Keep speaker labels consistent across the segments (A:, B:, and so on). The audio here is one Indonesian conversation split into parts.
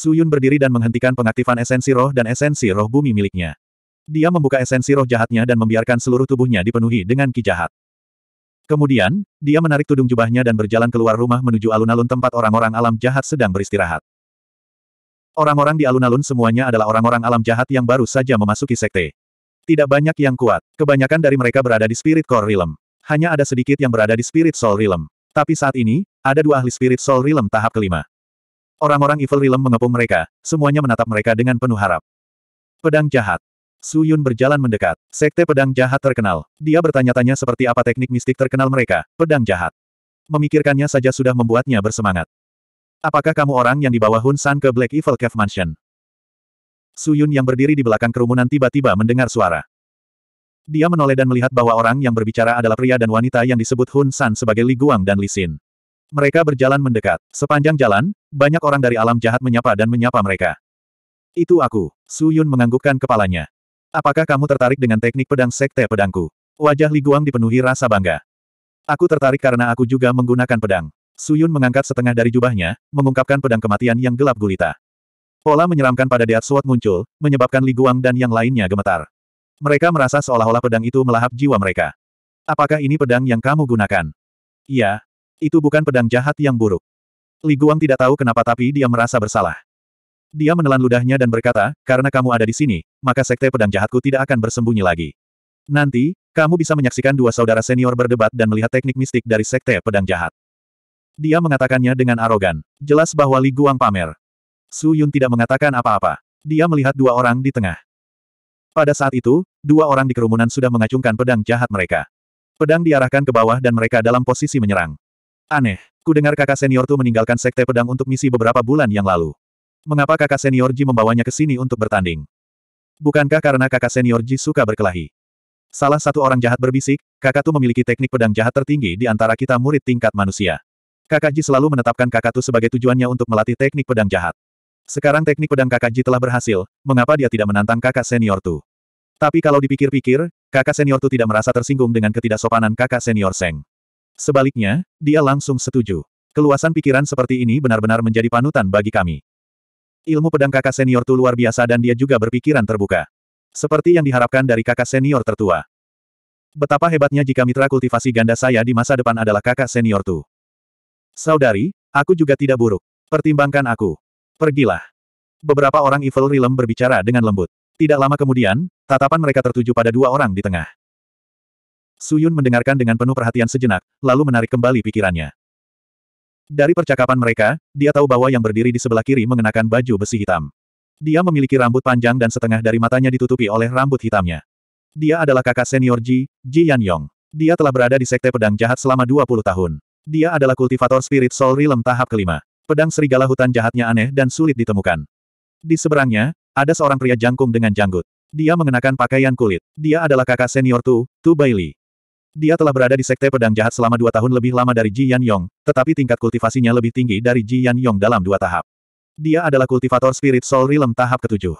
A: Su Yun berdiri dan menghentikan pengaktifan esensi roh dan esensi roh bumi miliknya. Dia membuka esensi roh jahatnya dan membiarkan seluruh tubuhnya dipenuhi dengan ki jahat. Kemudian, dia menarik tudung jubahnya dan berjalan keluar rumah menuju alun-alun tempat orang-orang alam jahat sedang beristirahat. Orang-orang di alun-alun semuanya adalah orang-orang alam jahat yang baru saja memasuki sekte. Tidak banyak yang kuat, kebanyakan dari mereka berada di Spirit Core Realm. Hanya ada sedikit yang berada di Spirit Soul Realm. Tapi saat ini, ada dua ahli Spirit Soul Realm tahap kelima. Orang-orang Evil Realm mengepung mereka, semuanya menatap mereka dengan penuh harap. Pedang Jahat Su Yun berjalan mendekat. Sekte Pedang Jahat terkenal. Dia bertanya-tanya seperti apa teknik mistik terkenal mereka, Pedang Jahat. Memikirkannya saja sudah membuatnya bersemangat. Apakah kamu orang yang dibawa Hun San ke Black Evil Cave Mansion? Su Yun yang berdiri di belakang kerumunan tiba-tiba mendengar suara. Dia menoleh dan melihat bahwa orang yang berbicara adalah pria dan wanita yang disebut Hun San sebagai Li Guang dan Li Xin. Mereka berjalan mendekat. Sepanjang jalan, banyak orang dari alam jahat menyapa dan menyapa mereka. Itu aku. Su Yun menganggukkan kepalanya. Apakah kamu tertarik dengan teknik pedang sekte pedangku? Wajah Li Guang dipenuhi rasa bangga. Aku tertarik karena aku juga menggunakan pedang. Su Yun mengangkat setengah dari jubahnya, mengungkapkan pedang kematian yang gelap gulita. Pola menyeramkan pada Deat Sword muncul, menyebabkan Li Guang dan yang lainnya gemetar. Mereka merasa seolah-olah pedang itu melahap jiwa mereka. Apakah ini pedang yang kamu gunakan? Iya, itu bukan pedang jahat yang buruk. Li Guang tidak tahu kenapa tapi dia merasa bersalah. Dia menelan ludahnya dan berkata, karena kamu ada di sini, maka sekte pedang jahatku tidak akan bersembunyi lagi. Nanti, kamu bisa menyaksikan dua saudara senior berdebat dan melihat teknik mistik dari sekte pedang jahat. Dia mengatakannya dengan arogan. Jelas bahwa Li Guang pamer. Su Yun tidak mengatakan apa-apa. Dia melihat dua orang di tengah. Pada saat itu, dua orang di kerumunan sudah mengacungkan pedang jahat mereka. Pedang diarahkan ke bawah dan mereka dalam posisi menyerang. Aneh. Ku dengar kakak senior tuh meninggalkan sekte pedang untuk misi beberapa bulan yang lalu. Mengapa kakak senior Ji membawanya ke sini untuk bertanding? Bukankah karena kakak senior Ji suka berkelahi? Salah satu orang jahat berbisik, kakak Tu memiliki teknik pedang jahat tertinggi di antara kita murid tingkat manusia. Kakak Ji selalu menetapkan kakak Tu sebagai tujuannya untuk melatih teknik pedang jahat. Sekarang teknik pedang kakak Ji telah berhasil, mengapa dia tidak menantang kakak senior tuh? Tapi kalau dipikir-pikir, kakak senior tuh tidak merasa tersinggung dengan ketidaksopanan kakak senior Seng. Sebaliknya, dia langsung setuju. Keluasan pikiran seperti ini benar-benar menjadi panutan bagi kami. Ilmu pedang kakak senior itu luar biasa dan dia juga berpikiran terbuka. Seperti yang diharapkan dari kakak senior tertua. Betapa hebatnya jika mitra kultivasi ganda saya di masa depan adalah kakak senior itu. Saudari, aku juga tidak buruk. Pertimbangkan aku. Pergilah. Beberapa orang Evil Realm berbicara dengan lembut. Tidak lama kemudian, tatapan mereka tertuju pada dua orang di tengah. Suyun mendengarkan dengan penuh perhatian sejenak, lalu menarik kembali pikirannya. Dari percakapan mereka, dia tahu bahwa yang berdiri di sebelah kiri mengenakan baju besi hitam. Dia memiliki rambut panjang dan setengah dari matanya ditutupi oleh rambut hitamnya. Dia adalah kakak senior Ji, Ji Yan Yong. Dia telah berada di Sekte Pedang Jahat selama 20 tahun. Dia adalah kultivator Spirit Soul Realm tahap kelima. Pedang serigala hutan jahatnya aneh dan sulit ditemukan. Di seberangnya, ada seorang pria jangkung dengan janggut. Dia mengenakan pakaian kulit. Dia adalah kakak senior Tu, Tu Baili. Dia telah berada di Sekte Pedang Jahat selama dua tahun lebih lama dari Ji Yan Yong, tetapi tingkat kultivasinya lebih tinggi dari Ji Yan Yong dalam dua tahap. Dia adalah kultivator spirit soul realm tahap ketujuh.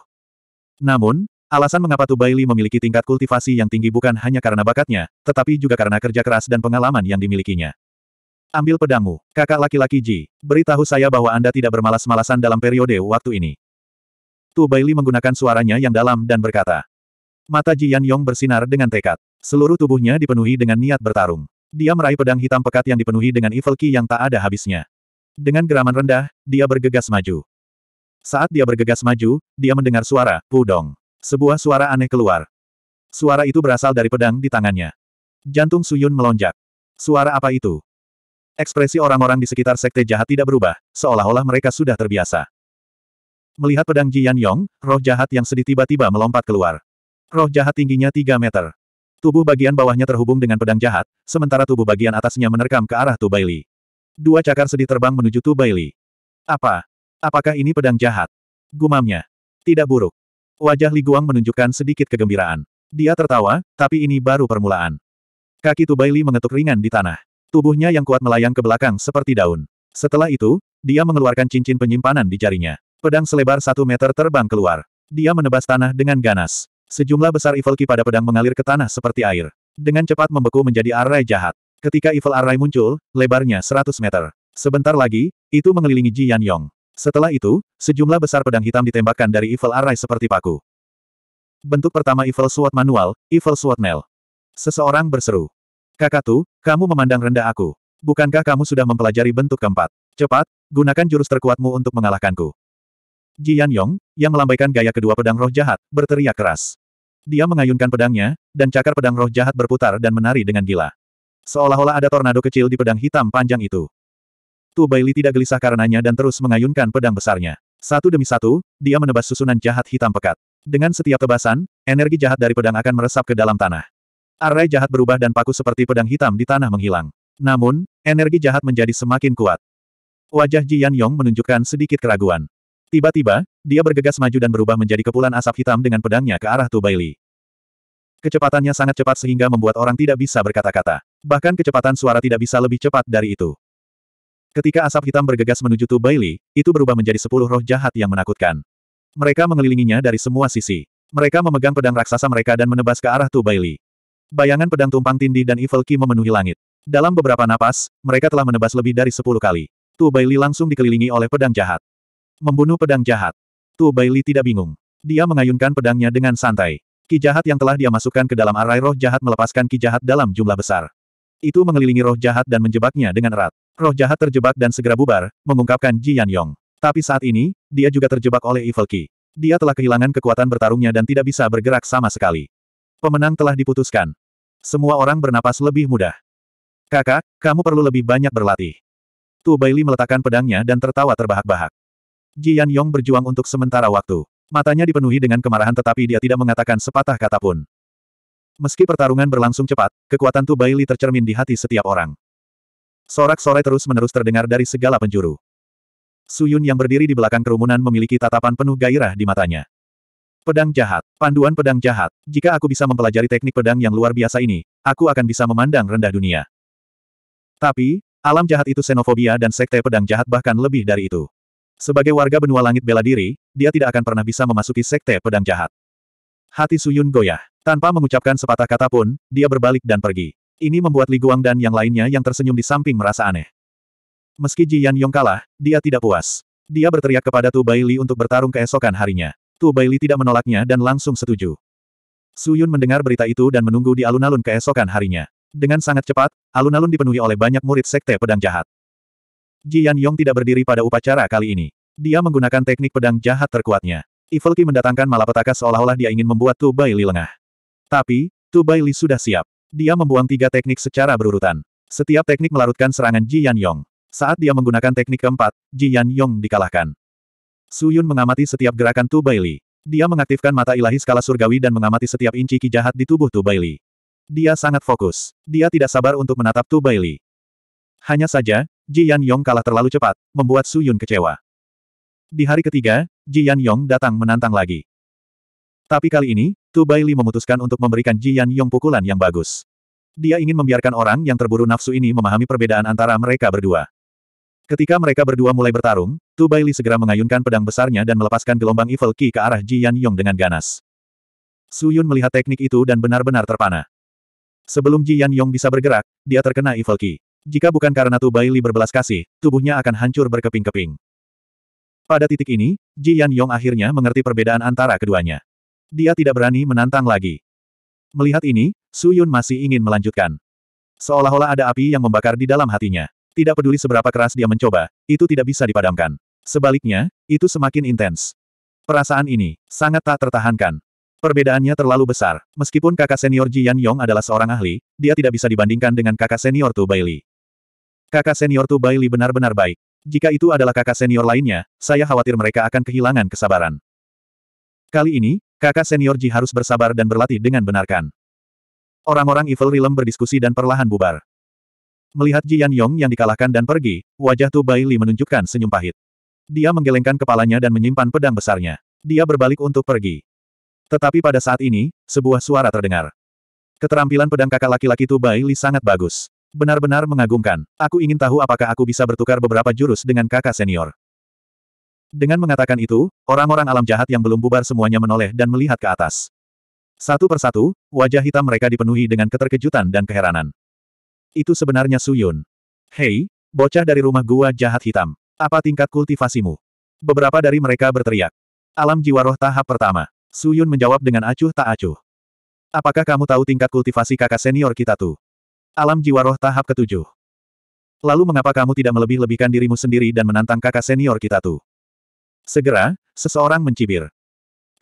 A: Namun, alasan mengapa Li memiliki tingkat kultivasi yang tinggi bukan hanya karena bakatnya, tetapi juga karena kerja keras dan pengalaman yang dimilikinya. Ambil pedangmu, kakak laki-laki Ji, beritahu saya bahwa Anda tidak bermalas-malasan dalam periode waktu ini. Li menggunakan suaranya yang dalam dan berkata. Mata Ji Yan Yong bersinar dengan tekad. Seluruh tubuhnya dipenuhi dengan niat bertarung. Dia meraih pedang hitam pekat yang dipenuhi dengan evil ki yang tak ada habisnya. Dengan geraman rendah, dia bergegas maju. Saat dia bergegas maju, dia mendengar suara, pudong. Sebuah suara aneh keluar. Suara itu berasal dari pedang di tangannya. Jantung Suyun melonjak. Suara apa itu? Ekspresi orang-orang di sekitar sekte jahat tidak berubah, seolah-olah mereka sudah terbiasa. Melihat pedang Jian Yong, roh jahat yang sedih tiba-tiba melompat keluar. Roh jahat tingginya 3 meter. Tubuh bagian bawahnya terhubung dengan pedang jahat, sementara tubuh bagian atasnya menerkam ke arah Tubaili. Dua cakar sedih terbang menuju Tubaili. Apa? Apakah ini pedang jahat? Gumamnya. Tidak buruk. Wajah Li Guang menunjukkan sedikit kegembiraan. Dia tertawa, tapi ini baru permulaan. Kaki Tubaili mengetuk ringan di tanah. Tubuhnya yang kuat melayang ke belakang seperti daun. Setelah itu, dia mengeluarkan cincin penyimpanan di jarinya. Pedang selebar satu meter terbang keluar. Dia menebas tanah dengan ganas. Sejumlah besar Evil Ki pada pedang mengalir ke tanah seperti air. Dengan cepat membeku menjadi arai jahat. Ketika Evil arai muncul, lebarnya 100 meter. Sebentar lagi, itu mengelilingi Ji Yan Yong. Setelah itu, sejumlah besar pedang hitam ditembakkan dari Evil arai seperti paku. Bentuk pertama Evil Sword Manual, Evil Sword Nail. Seseorang berseru. Kakatu, kamu memandang rendah aku. Bukankah kamu sudah mempelajari bentuk keempat? Cepat, gunakan jurus terkuatmu untuk mengalahkanku. Ji Yong, yang melambaikan gaya kedua pedang roh jahat, berteriak keras. Dia mengayunkan pedangnya, dan cakar pedang roh jahat berputar dan menari dengan gila. Seolah-olah ada tornado kecil di pedang hitam panjang itu. Tu Baili tidak gelisah karenanya dan terus mengayunkan pedang besarnya. Satu demi satu, dia menebas susunan jahat hitam pekat. Dengan setiap tebasan, energi jahat dari pedang akan meresap ke dalam tanah. Array jahat berubah dan paku seperti pedang hitam di tanah menghilang. Namun, energi jahat menjadi semakin kuat. Wajah Ji Yan Yong menunjukkan sedikit keraguan. Tiba-tiba, dia bergegas maju dan berubah menjadi kepulan asap hitam dengan pedangnya ke arah Tubaili. Kecepatannya sangat cepat sehingga membuat orang tidak bisa berkata-kata. Bahkan kecepatan suara tidak bisa lebih cepat dari itu. Ketika asap hitam bergegas menuju Tubaili, itu berubah menjadi sepuluh roh jahat yang menakutkan. Mereka mengelilinginya dari semua sisi. Mereka memegang pedang raksasa mereka dan menebas ke arah Tubaili. Bayangan pedang tumpang tindih dan Evil Ki memenuhi langit. Dalam beberapa napas, mereka telah menebas lebih dari sepuluh kali. Tubaili langsung dikelilingi oleh pedang jahat. Membunuh pedang jahat. Tu Baili tidak bingung. Dia mengayunkan pedangnya dengan santai. Ki jahat yang telah dia masukkan ke dalam arai roh jahat melepaskan ki jahat dalam jumlah besar. Itu mengelilingi roh jahat dan menjebaknya dengan erat. Roh jahat terjebak dan segera bubar, mengungkapkan Ji Yan Yong. Tapi saat ini, dia juga terjebak oleh Evil Ki. Dia telah kehilangan kekuatan bertarungnya dan tidak bisa bergerak sama sekali. Pemenang telah diputuskan. Semua orang bernapas lebih mudah. Kakak, kamu perlu lebih banyak berlatih. Tu Baili meletakkan pedangnya dan tertawa terbahak-bahak. Jian Yong berjuang untuk sementara waktu. Matanya dipenuhi dengan kemarahan tetapi dia tidak mengatakan sepatah kata pun. Meski pertarungan berlangsung cepat, kekuatan Tu Baili tercermin di hati setiap orang. Sorak-sorai terus-menerus terdengar dari segala penjuru. Su Yun yang berdiri di belakang kerumunan memiliki tatapan penuh gairah di matanya. Pedang jahat, panduan pedang jahat. Jika aku bisa mempelajari teknik pedang yang luar biasa ini, aku akan bisa memandang rendah dunia. Tapi, alam jahat itu xenofobia dan sekte pedang jahat bahkan lebih dari itu. Sebagai warga benua langit bela diri, dia tidak akan pernah bisa memasuki sekte pedang jahat. Hati Suyun goyah. Tanpa mengucapkan sepatah kata pun, dia berbalik dan pergi. Ini membuat Li Guang dan yang lainnya yang tersenyum di samping merasa aneh. Meski Ji Yan Yong kalah, dia tidak puas. Dia berteriak kepada Tu Bai Li untuk bertarung keesokan harinya. Tu Bai Li tidak menolaknya dan langsung setuju. Suyun mendengar berita itu dan menunggu di alun-alun keesokan harinya. Dengan sangat cepat, alun-alun dipenuhi oleh banyak murid sekte pedang jahat. Jian Yong tidak berdiri pada upacara kali ini. Dia menggunakan teknik pedang jahat terkuatnya. Evil Qi mendatangkan malapetaka seolah-olah dia ingin membuat Tu Bai Li lengah. Tapi, Tu Bai Li sudah siap. Dia membuang tiga teknik secara berurutan. Setiap teknik melarutkan serangan Jian Yong. Saat dia menggunakan teknik keempat, Jian Yong dikalahkan. Su Yun mengamati setiap gerakan Tu Bai Li. Dia mengaktifkan mata ilahi skala surgawi dan mengamati setiap inci ki jahat di tubuh Tu Bai Li. Dia sangat fokus. Dia tidak sabar untuk menatap Tu Bai Li. Hanya saja, Ji Yan Yong kalah terlalu cepat, membuat Su Yun kecewa. Di hari ketiga, Ji Yan Yong datang menantang lagi. Tapi kali ini, Tu Bai Li memutuskan untuk memberikan Ji Yan Yong pukulan yang bagus. Dia ingin membiarkan orang yang terburu nafsu ini memahami perbedaan antara mereka berdua. Ketika mereka berdua mulai bertarung, Tu Bai Li segera mengayunkan pedang besarnya dan melepaskan gelombang Evil Qi ke arah Ji Yan Yong dengan ganas. Su Yun melihat teknik itu dan benar-benar terpana. Sebelum Ji Yan Yong bisa bergerak, dia terkena Evil Qi. Jika bukan karena Tu Li berbelas kasih, tubuhnya akan hancur berkeping-keping. Pada titik ini, Ji Yan Yong akhirnya mengerti perbedaan antara keduanya. Dia tidak berani menantang lagi. Melihat ini, Su Yun masih ingin melanjutkan. Seolah-olah ada api yang membakar di dalam hatinya. Tidak peduli seberapa keras dia mencoba, itu tidak bisa dipadamkan. Sebaliknya, itu semakin intens. Perasaan ini, sangat tak tertahankan. Perbedaannya terlalu besar. Meskipun kakak senior Ji Yan Yong adalah seorang ahli, dia tidak bisa dibandingkan dengan kakak senior Tu Baili. Kakak senior Tu Baili benar-benar baik. Jika itu adalah kakak senior lainnya, saya khawatir mereka akan kehilangan kesabaran. Kali ini, kakak senior Ji harus bersabar dan berlatih dengan benarkan. Orang-orang Evil Realm berdiskusi dan perlahan bubar. Melihat Ji Yan Yong yang dikalahkan dan pergi, wajah Tu Baili menunjukkan senyum pahit. Dia menggelengkan kepalanya dan menyimpan pedang besarnya. Dia berbalik untuk pergi. Tetapi pada saat ini, sebuah suara terdengar. Keterampilan pedang kakak laki-laki Tu Baili sangat bagus. Benar-benar mengagumkan. Aku ingin tahu apakah aku bisa bertukar beberapa jurus dengan kakak senior. Dengan mengatakan itu, orang-orang alam jahat yang belum bubar semuanya menoleh dan melihat ke atas. Satu persatu, wajah hitam mereka dipenuhi dengan keterkejutan dan keheranan. Itu sebenarnya Suyun. Hei, bocah dari rumah gua jahat hitam. Apa tingkat kultivasimu? Beberapa dari mereka berteriak. Alam jiwa roh tahap pertama. Suyun menjawab dengan acuh tak acuh. Apakah kamu tahu tingkat kultivasi kakak senior kita tuh? Alam jiwa roh tahap ketujuh. Lalu mengapa kamu tidak melebih-lebihkan dirimu sendiri dan menantang kakak senior kita tuh? Segera, seseorang mencibir.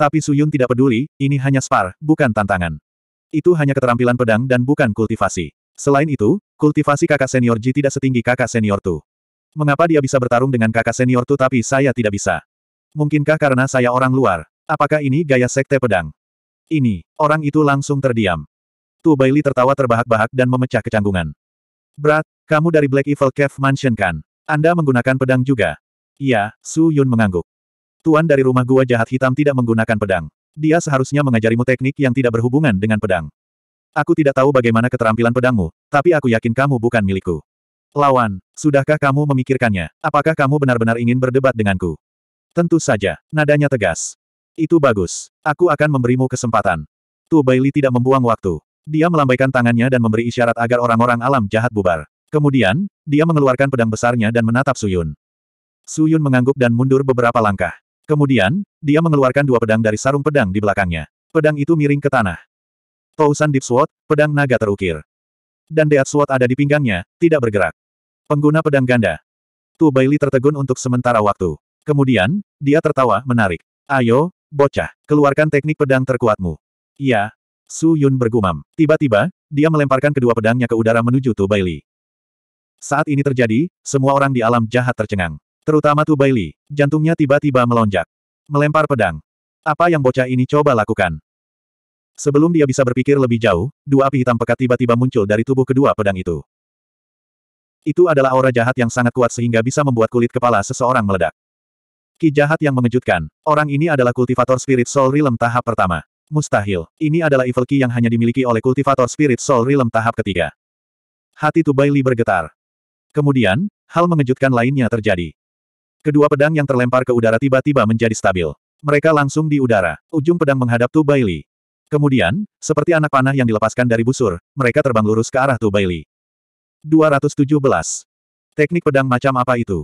A: Tapi Suyun tidak peduli, ini hanya spar, bukan tantangan. Itu hanya keterampilan pedang dan bukan kultivasi. Selain itu, kultivasi kakak senior Ji tidak setinggi kakak senior tuh. Mengapa dia bisa bertarung dengan kakak senior tuh tapi saya tidak bisa? Mungkinkah karena saya orang luar? Apakah ini gaya sekte pedang? Ini, orang itu langsung terdiam. Tu Baili tertawa terbahak-bahak dan memecah kecanggungan. Brat, kamu dari Black Evil Cave Mansion kan? Anda menggunakan pedang juga? Iya, Su Yun mengangguk. Tuan dari rumah gua jahat hitam tidak menggunakan pedang. Dia seharusnya mengajarimu teknik yang tidak berhubungan dengan pedang. Aku tidak tahu bagaimana keterampilan pedangmu, tapi aku yakin kamu bukan milikku. Lawan, sudahkah kamu memikirkannya? Apakah kamu benar-benar ingin berdebat denganku? Tentu saja, nadanya tegas. Itu bagus. Aku akan memberimu kesempatan. Tu Baili tidak membuang waktu. Dia melambaikan tangannya dan memberi isyarat agar orang-orang alam jahat bubar. Kemudian, dia mengeluarkan pedang besarnya dan menatap Suyun. Suyun mengangguk dan mundur beberapa langkah. Kemudian, dia mengeluarkan dua pedang dari sarung pedang di belakangnya. Pedang itu miring ke tanah. Tousan Deep Sword, pedang naga terukir. Dan Deat Sword ada di pinggangnya, tidak bergerak. Pengguna pedang ganda. Tu Baili tertegun untuk sementara waktu. Kemudian, dia tertawa menarik. Ayo, bocah, keluarkan teknik pedang terkuatmu. Iya, Su Yun bergumam. Tiba-tiba, dia melemparkan kedua pedangnya ke udara menuju Tu Baili. Saat ini terjadi, semua orang di alam jahat tercengang. Terutama Tu Baili, jantungnya tiba-tiba melonjak. Melempar pedang. Apa yang bocah ini coba lakukan? Sebelum dia bisa berpikir lebih jauh, dua api hitam pekat tiba-tiba muncul dari tubuh kedua pedang itu. Itu adalah aura jahat yang sangat kuat sehingga bisa membuat kulit kepala seseorang meledak. Ki jahat yang mengejutkan. Orang ini adalah kultivator spirit soul realm tahap pertama. Mustahil. Ini adalah Evil Key yang hanya dimiliki oleh kultivator Spirit Soul Realm tahap ketiga. Hati Tubai Li bergetar. Kemudian, hal mengejutkan lainnya terjadi. Kedua pedang yang terlempar ke udara tiba-tiba menjadi stabil. Mereka langsung di udara. Ujung pedang menghadap Tubai Li. Kemudian, seperti anak panah yang dilepaskan dari busur, mereka terbang lurus ke arah Li. 217. Teknik pedang macam apa itu?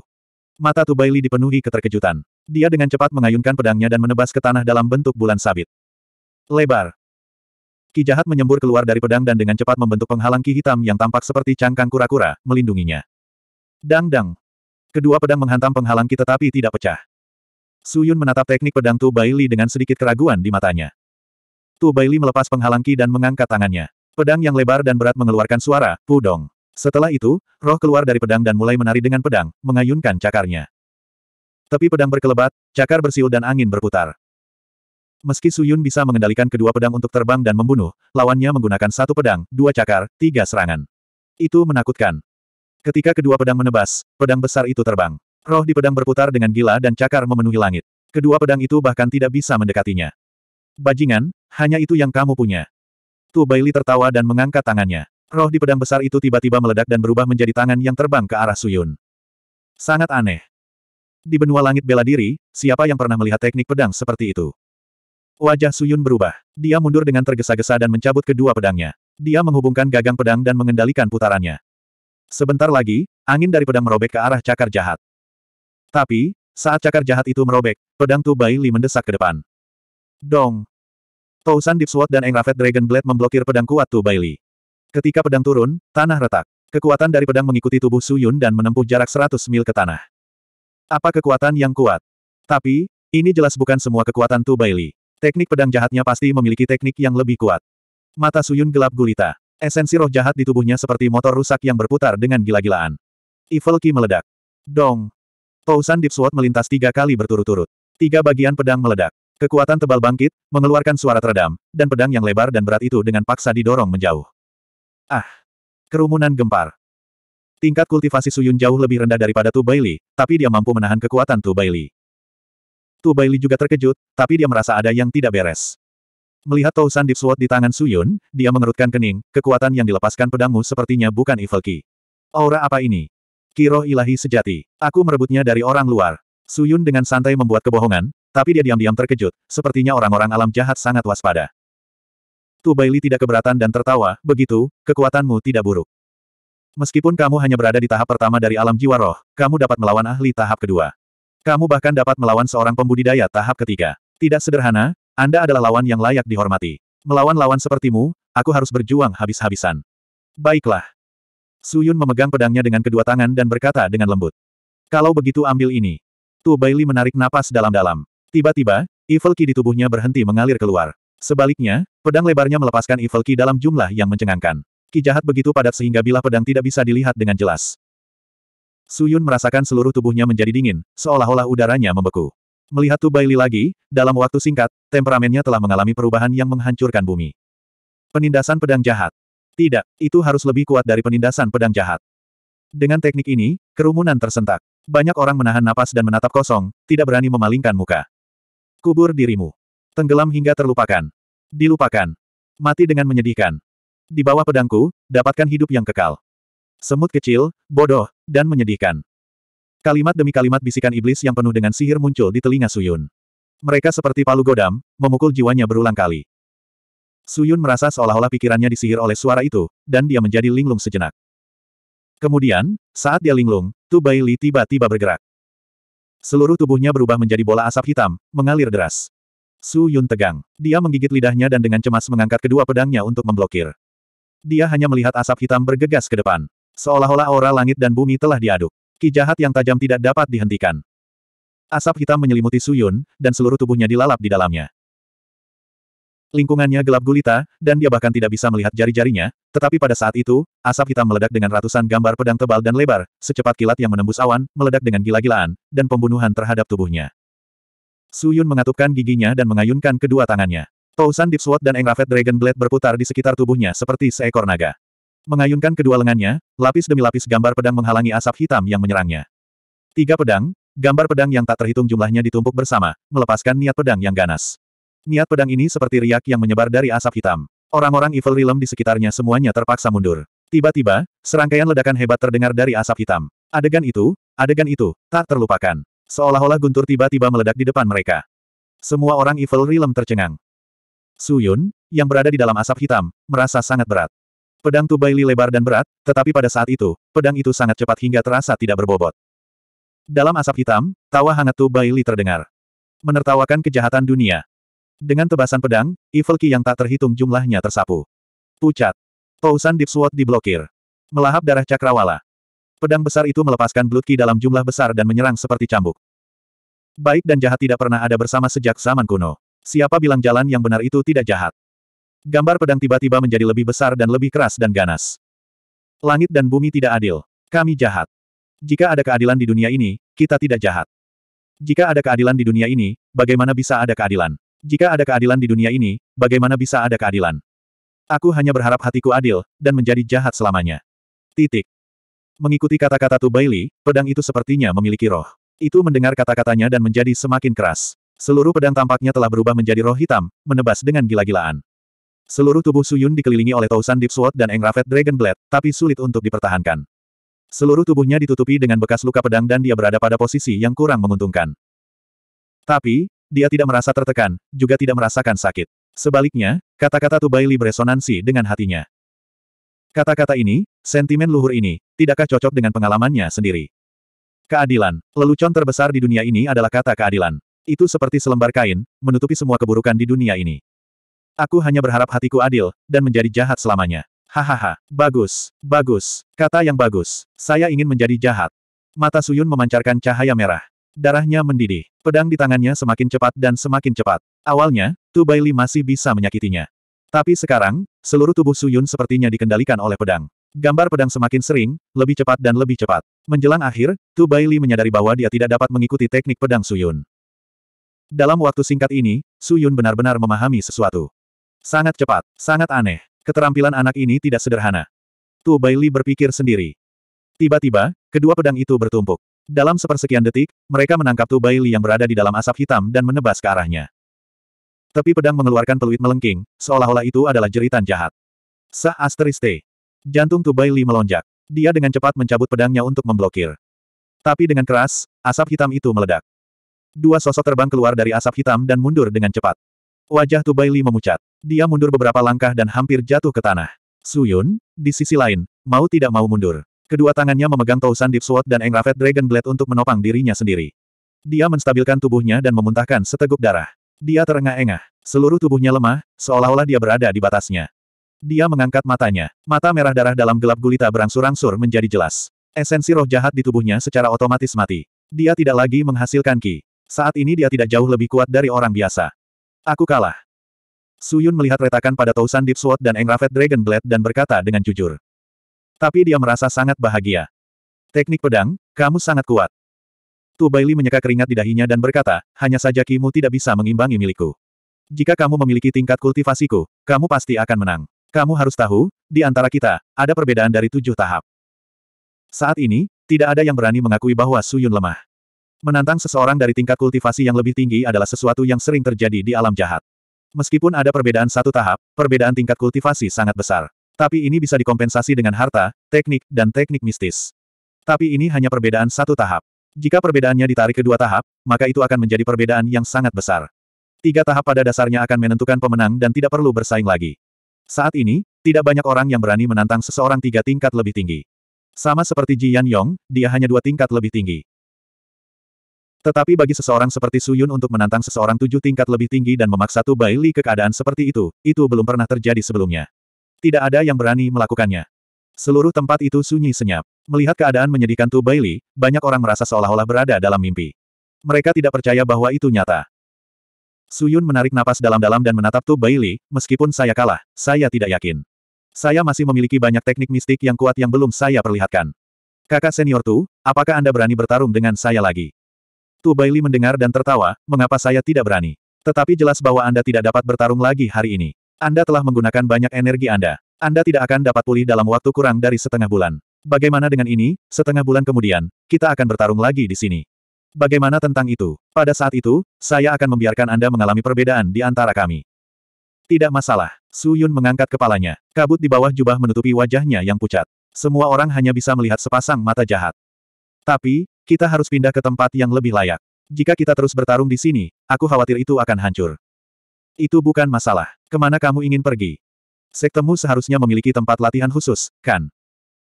A: Mata Tubai Li dipenuhi keterkejutan. Dia dengan cepat mengayunkan pedangnya dan menebas ke tanah dalam bentuk bulan sabit. Lebar. Ki jahat menyembur keluar dari pedang dan dengan cepat membentuk penghalang ki hitam yang tampak seperti cangkang kura-kura, melindunginya. Dang-dang. Kedua pedang menghantam penghalang ki tetapi tidak pecah. Suyun menatap teknik pedang Tu Bai Li dengan sedikit keraguan di matanya. Tu Bai Li melepas penghalang ki dan mengangkat tangannya. Pedang yang lebar dan berat mengeluarkan suara, pudong. Setelah itu, roh keluar dari pedang dan mulai menari dengan pedang, mengayunkan cakarnya. Tapi pedang berkelebat, cakar bersiul dan angin berputar. Meski Suyun bisa mengendalikan kedua pedang untuk terbang dan membunuh, lawannya menggunakan satu pedang, dua cakar, tiga serangan. Itu menakutkan. Ketika kedua pedang menebas, pedang besar itu terbang. Roh di pedang berputar dengan gila dan cakar memenuhi langit. Kedua pedang itu bahkan tidak bisa mendekatinya. Bajingan, hanya itu yang kamu punya. Tu Baili tertawa dan mengangkat tangannya. Roh di pedang besar itu tiba-tiba meledak dan berubah menjadi tangan yang terbang ke arah Suyun. Sangat aneh. Di benua langit bela diri, siapa yang pernah melihat teknik pedang seperti itu? Wajah Suyun berubah. Dia mundur dengan tergesa-gesa dan mencabut kedua pedangnya. Dia menghubungkan gagang pedang dan mengendalikan putarannya. Sebentar lagi, angin dari pedang merobek ke arah cakar jahat. Tapi, saat cakar jahat itu merobek, pedang Tubai Li mendesak ke depan. Dong! Tousan Deep Sword dan Engravet Dragon Blade memblokir pedang kuat Tubai Li. Ketika pedang turun, tanah retak. Kekuatan dari pedang mengikuti tubuh Suyun dan menempuh jarak 100 mil ke tanah. Apa kekuatan yang kuat? Tapi, ini jelas bukan semua kekuatan Tubai Li. Teknik pedang jahatnya pasti memiliki teknik yang lebih kuat. Mata Suyun gelap gulita. Esensi roh jahat di tubuhnya seperti motor rusak yang berputar dengan gila-gilaan. Evil Ki meledak. Dong. Tousan Deep Sword melintas tiga kali berturut-turut. Tiga bagian pedang meledak. Kekuatan tebal bangkit, mengeluarkan suara teredam, dan pedang yang lebar dan berat itu dengan paksa didorong menjauh. Ah! Kerumunan gempar. Tingkat kultivasi Suyun jauh lebih rendah daripada Tu Bailey, tapi dia mampu menahan kekuatan Tu Bailey. Tu Baili juga terkejut, tapi dia merasa ada yang tidak beres. Melihat Tousan Deep Sword di tangan Suyun, dia mengerutkan kening, kekuatan yang dilepaskan pedangmu sepertinya bukan Evil Ki. Aura apa ini? Kiro ilahi sejati. Aku merebutnya dari orang luar. Suyun dengan santai membuat kebohongan, tapi dia diam-diam terkejut, sepertinya orang-orang alam jahat sangat waspada. Tu Baili tidak keberatan dan tertawa, begitu, kekuatanmu tidak buruk. Meskipun kamu hanya berada di tahap pertama dari alam jiwa roh, kamu dapat melawan ahli tahap kedua. Kamu bahkan dapat melawan seorang pembudidaya tahap ketiga. Tidak sederhana, Anda adalah lawan yang layak dihormati. Melawan lawan sepertimu, aku harus berjuang habis-habisan. Baiklah. Su Yun memegang pedangnya dengan kedua tangan dan berkata dengan lembut. Kalau begitu ambil ini. Tu Baili menarik napas dalam-dalam. Tiba-tiba, Evil Ki di tubuhnya berhenti mengalir keluar. Sebaliknya, pedang lebarnya melepaskan Evil Ki dalam jumlah yang mencengangkan. Ki jahat begitu padat sehingga bilah pedang tidak bisa dilihat dengan jelas. Suyun merasakan seluruh tubuhnya menjadi dingin, seolah-olah udaranya membeku. Melihat Li lagi, dalam waktu singkat, temperamennya telah mengalami perubahan yang menghancurkan bumi. Penindasan pedang jahat. Tidak, itu harus lebih kuat dari penindasan pedang jahat. Dengan teknik ini, kerumunan tersentak. Banyak orang menahan napas dan menatap kosong, tidak berani memalingkan muka. Kubur dirimu. Tenggelam hingga terlupakan. Dilupakan. Mati dengan menyedihkan. Di bawah pedangku, dapatkan hidup yang kekal. Semut kecil, bodoh, dan menyedihkan. Kalimat demi kalimat bisikan iblis yang penuh dengan sihir muncul di telinga Suyun. Mereka seperti palu godam, memukul jiwanya berulang kali. Suyun merasa seolah-olah pikirannya disihir oleh suara itu, dan dia menjadi linglung sejenak. Kemudian, saat dia linglung, Tubai Li tiba-tiba bergerak. Seluruh tubuhnya berubah menjadi bola asap hitam, mengalir deras. Su Yun tegang. Dia menggigit lidahnya dan dengan cemas mengangkat kedua pedangnya untuk memblokir. Dia hanya melihat asap hitam bergegas ke depan. Seolah-olah aura langit dan bumi telah diaduk. Ki jahat yang tajam tidak dapat dihentikan. Asap hitam menyelimuti Suyun, dan seluruh tubuhnya dilalap di dalamnya. Lingkungannya gelap gulita, dan dia bahkan tidak bisa melihat jari-jarinya, tetapi pada saat itu, asap hitam meledak dengan ratusan gambar pedang tebal dan lebar, secepat kilat yang menembus awan, meledak dengan gila-gilaan, dan pembunuhan terhadap tubuhnya. Suyun mengatupkan giginya dan mengayunkan kedua tangannya. Tousan Deep Sword dan Engravet Dragon Blade berputar di sekitar tubuhnya seperti seekor naga. Mengayunkan kedua lengannya, lapis demi lapis gambar pedang menghalangi asap hitam yang menyerangnya. Tiga pedang, gambar pedang yang tak terhitung jumlahnya ditumpuk bersama, melepaskan niat pedang yang ganas. Niat pedang ini seperti riak yang menyebar dari asap hitam. Orang-orang Evil Realm di sekitarnya semuanya terpaksa mundur. Tiba-tiba, serangkaian ledakan hebat terdengar dari asap hitam. Adegan itu, adegan itu, tak terlupakan. Seolah-olah guntur tiba-tiba meledak di depan mereka. Semua orang Evil Realm tercengang. Su Yun, yang berada di dalam asap hitam, merasa sangat berat. Pedang Tubaili lebar dan berat, tetapi pada saat itu, pedang itu sangat cepat hingga terasa tidak berbobot. Dalam asap hitam, tawa hangat Tubaili terdengar. Menertawakan kejahatan dunia. Dengan tebasan pedang, Evil Ki yang tak terhitung jumlahnya tersapu. Pucat. Tousan Deep Sword diblokir. Melahap darah cakrawala. Pedang besar itu melepaskan Blood Ki dalam jumlah besar dan menyerang seperti cambuk. Baik dan jahat tidak pernah ada bersama sejak zaman kuno. Siapa bilang jalan yang benar itu tidak jahat? Gambar pedang tiba-tiba menjadi lebih besar dan lebih keras dan ganas. Langit dan bumi tidak adil. Kami jahat. Jika ada keadilan di dunia ini, kita tidak jahat. Jika ada keadilan di dunia ini, bagaimana bisa ada keadilan? Jika ada keadilan di dunia ini, bagaimana bisa ada keadilan? Aku hanya berharap hatiku adil, dan menjadi jahat selamanya. Titik. Mengikuti kata-kata Tubaili, pedang itu sepertinya memiliki roh. Itu mendengar kata-katanya dan menjadi semakin keras. Seluruh pedang tampaknya telah berubah menjadi roh hitam, menebas dengan gila-gilaan. Seluruh tubuh Suyun dikelilingi oleh Tausan Deep Sword dan Engravet Dragon Blade, tapi sulit untuk dipertahankan. Seluruh tubuhnya ditutupi dengan bekas luka pedang dan dia berada pada posisi yang kurang menguntungkan. Tapi, dia tidak merasa tertekan, juga tidak merasakan sakit. Sebaliknya, kata-kata Tubaili beresonansi dengan hatinya. Kata-kata ini, sentimen luhur ini, tidakkah cocok dengan pengalamannya sendiri? Keadilan, lelucon terbesar di dunia ini adalah kata keadilan. Itu seperti selembar kain, menutupi semua keburukan di dunia ini. Aku hanya berharap hatiku adil, dan menjadi jahat selamanya. Hahaha, bagus, bagus, kata yang bagus. Saya ingin menjadi jahat. Mata Suyun memancarkan cahaya merah. Darahnya mendidih. Pedang di tangannya semakin cepat dan semakin cepat. Awalnya, Tubaili masih bisa menyakitinya. Tapi sekarang, seluruh tubuh Suyun sepertinya dikendalikan oleh pedang. Gambar pedang semakin sering, lebih cepat dan lebih cepat. Menjelang akhir, Tubaili menyadari bahwa dia tidak dapat mengikuti teknik pedang Suyun. Dalam waktu singkat ini, Suyun benar-benar memahami sesuatu. Sangat cepat, sangat aneh. Keterampilan anak ini tidak sederhana. Tu Baili berpikir sendiri. Tiba-tiba, kedua pedang itu bertumpuk. Dalam sepersekian detik, mereka menangkap Tu Baili yang berada di dalam asap hitam dan menebas ke arahnya. Tapi pedang mengeluarkan peluit melengking, seolah-olah itu adalah jeritan jahat. Sah asteriste. Jantung Tu Baili melonjak. Dia dengan cepat mencabut pedangnya untuk memblokir. Tapi dengan keras, asap hitam itu meledak. Dua sosok terbang keluar dari asap hitam dan mundur dengan cepat. Wajah Tubaili memucat. Dia mundur beberapa langkah dan hampir jatuh ke tanah. Suyun, di sisi lain, mau tidak mau mundur. Kedua tangannya memegang Tousan Deep Sword dan Engravet Dragon Blade untuk menopang dirinya sendiri. Dia menstabilkan tubuhnya dan memuntahkan seteguk darah. Dia terengah-engah. Seluruh tubuhnya lemah, seolah-olah dia berada di batasnya. Dia mengangkat matanya. Mata merah darah dalam gelap gulita berangsur-angsur menjadi jelas. Esensi roh jahat di tubuhnya secara otomatis mati. Dia tidak lagi menghasilkan ki. Saat ini dia tidak jauh lebih kuat dari orang biasa. Aku kalah. Suyun melihat retakan pada Tousan Deep Sword dan Engravet Dragon Blade dan berkata dengan jujur. Tapi dia merasa sangat bahagia. Teknik pedang, kamu sangat kuat. Tu Baili menyeka keringat di dahinya dan berkata, hanya saja kimu tidak bisa mengimbangi milikku. Jika kamu memiliki tingkat kultivasiku, kamu pasti akan menang. Kamu harus tahu, di antara kita, ada perbedaan dari tujuh tahap. Saat ini, tidak ada yang berani mengakui bahwa Suyun lemah. Menantang seseorang dari tingkat kultivasi yang lebih tinggi adalah sesuatu yang sering terjadi di alam jahat. Meskipun ada perbedaan satu tahap, perbedaan tingkat kultivasi sangat besar. Tapi ini bisa dikompensasi dengan harta, teknik, dan teknik mistis. Tapi ini hanya perbedaan satu tahap. Jika perbedaannya ditarik ke dua tahap, maka itu akan menjadi perbedaan yang sangat besar. Tiga tahap pada dasarnya akan menentukan pemenang dan tidak perlu bersaing lagi. Saat ini, tidak banyak orang yang berani menantang seseorang tiga tingkat lebih tinggi. Sama seperti Ji Yan Yong, dia hanya dua tingkat lebih tinggi. Tetapi bagi seseorang seperti Suyun untuk menantang seseorang tujuh tingkat lebih tinggi dan memaksa Tu Bai Li ke keadaan seperti itu, itu belum pernah terjadi sebelumnya. Tidak ada yang berani melakukannya. Seluruh tempat itu sunyi senyap. Melihat keadaan menyedihkan Tu Bai Li, banyak orang merasa seolah-olah berada dalam mimpi. Mereka tidak percaya bahwa itu nyata. Suyun menarik napas dalam-dalam dan menatap Tu Bai Li, meskipun saya kalah, saya tidak yakin. Saya masih memiliki banyak teknik mistik yang kuat yang belum saya perlihatkan. Kakak senior Tu, apakah Anda berani bertarung dengan saya lagi? Tu Baili mendengar dan tertawa, mengapa saya tidak berani? Tetapi jelas bahwa Anda tidak dapat bertarung lagi hari ini. Anda telah menggunakan banyak energi Anda. Anda tidak akan dapat pulih dalam waktu kurang dari setengah bulan. Bagaimana dengan ini, setengah bulan kemudian, kita akan bertarung lagi di sini. Bagaimana tentang itu? Pada saat itu, saya akan membiarkan Anda mengalami perbedaan di antara kami. Tidak masalah. Su Yun mengangkat kepalanya. Kabut di bawah jubah menutupi wajahnya yang pucat. Semua orang hanya bisa melihat sepasang mata jahat. Tapi, kita harus pindah ke tempat yang lebih layak. Jika kita terus bertarung di sini, aku khawatir itu akan hancur. Itu bukan masalah. Kemana kamu ingin pergi? Sektemu seharusnya memiliki tempat latihan khusus, kan?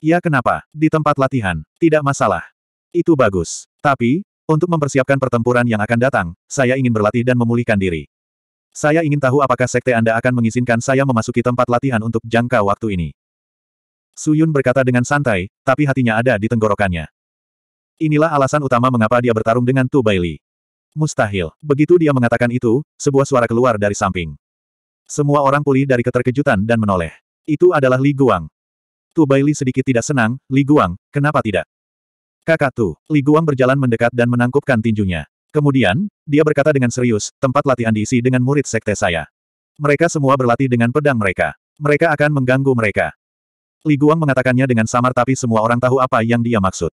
A: Ya kenapa? Di tempat latihan. Tidak masalah. Itu bagus. Tapi, untuk mempersiapkan pertempuran yang akan datang, saya ingin berlatih dan memulihkan diri. Saya ingin tahu apakah sekte Anda akan mengizinkan saya memasuki tempat latihan untuk jangka waktu ini. Suyun berkata dengan santai, tapi hatinya ada di tenggorokannya. Inilah alasan utama mengapa dia bertarung dengan Tu Baili. Mustahil. Begitu dia mengatakan itu, sebuah suara keluar dari samping. Semua orang pulih dari keterkejutan dan menoleh. Itu adalah Li Guang. Tu Baili sedikit tidak senang, Li Guang, kenapa tidak? Kakak Tu, Li Guang berjalan mendekat dan menangkupkan tinjunya. Kemudian, dia berkata dengan serius, tempat latihan diisi dengan murid sekte saya. Mereka semua berlatih dengan pedang mereka. Mereka akan mengganggu mereka. Li Guang mengatakannya dengan samar tapi semua orang tahu apa yang dia maksud.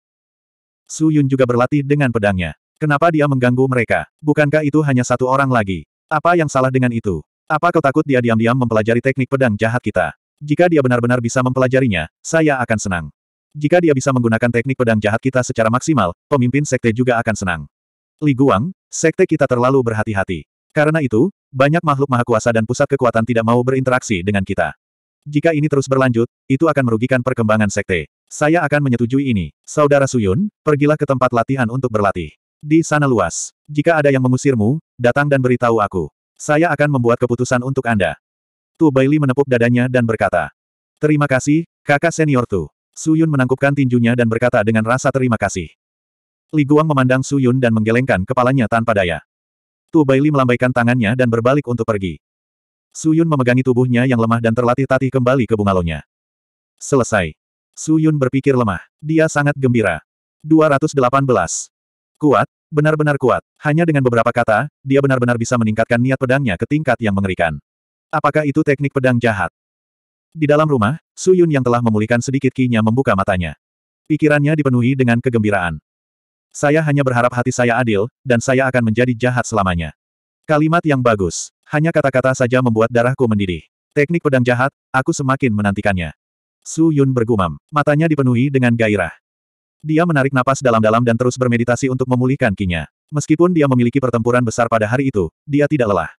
A: Su Yun juga berlatih dengan pedangnya. Kenapa dia mengganggu mereka? Bukankah itu hanya satu orang lagi? Apa yang salah dengan itu? Apa kau takut dia diam-diam mempelajari teknik pedang jahat kita? Jika dia benar-benar bisa mempelajarinya, saya akan senang. Jika dia bisa menggunakan teknik pedang jahat kita secara maksimal, pemimpin sekte juga akan senang. Li Guang, sekte kita terlalu berhati-hati. Karena itu, banyak makhluk kuasa dan pusat kekuatan tidak mau berinteraksi dengan kita. Jika ini terus berlanjut, itu akan merugikan perkembangan sekte. Saya akan menyetujui ini. Saudara Suyun, pergilah ke tempat latihan untuk berlatih. Di sana luas. Jika ada yang mengusirmu, datang dan beritahu aku. Saya akan membuat keputusan untuk Anda. Tu Baili menepuk dadanya dan berkata. Terima kasih, kakak senior Tu. Suyun menangkupkan tinjunya dan berkata dengan rasa terima kasih. Li Guang memandang Suyun dan menggelengkan kepalanya tanpa daya. Tu Baili melambaikan tangannya dan berbalik untuk pergi. Suyun memegangi tubuhnya yang lemah dan terlatih-tatih kembali ke bungalonya. Selesai. Su Yun berpikir lemah. Dia sangat gembira. 218. Kuat, benar-benar kuat. Hanya dengan beberapa kata, dia benar-benar bisa meningkatkan niat pedangnya ke tingkat yang mengerikan. Apakah itu teknik pedang jahat? Di dalam rumah, Su Yun yang telah memulihkan sedikit kinya membuka matanya. Pikirannya dipenuhi dengan kegembiraan. Saya hanya berharap hati saya adil, dan saya akan menjadi jahat selamanya. Kalimat yang bagus. Hanya kata-kata saja membuat darahku mendidih. Teknik pedang jahat, aku semakin menantikannya. Su Yun bergumam. Matanya dipenuhi dengan gairah. Dia menarik napas dalam-dalam dan terus bermeditasi untuk memulihkan kinya. Meskipun dia memiliki pertempuran besar pada hari itu, dia tidak lelah.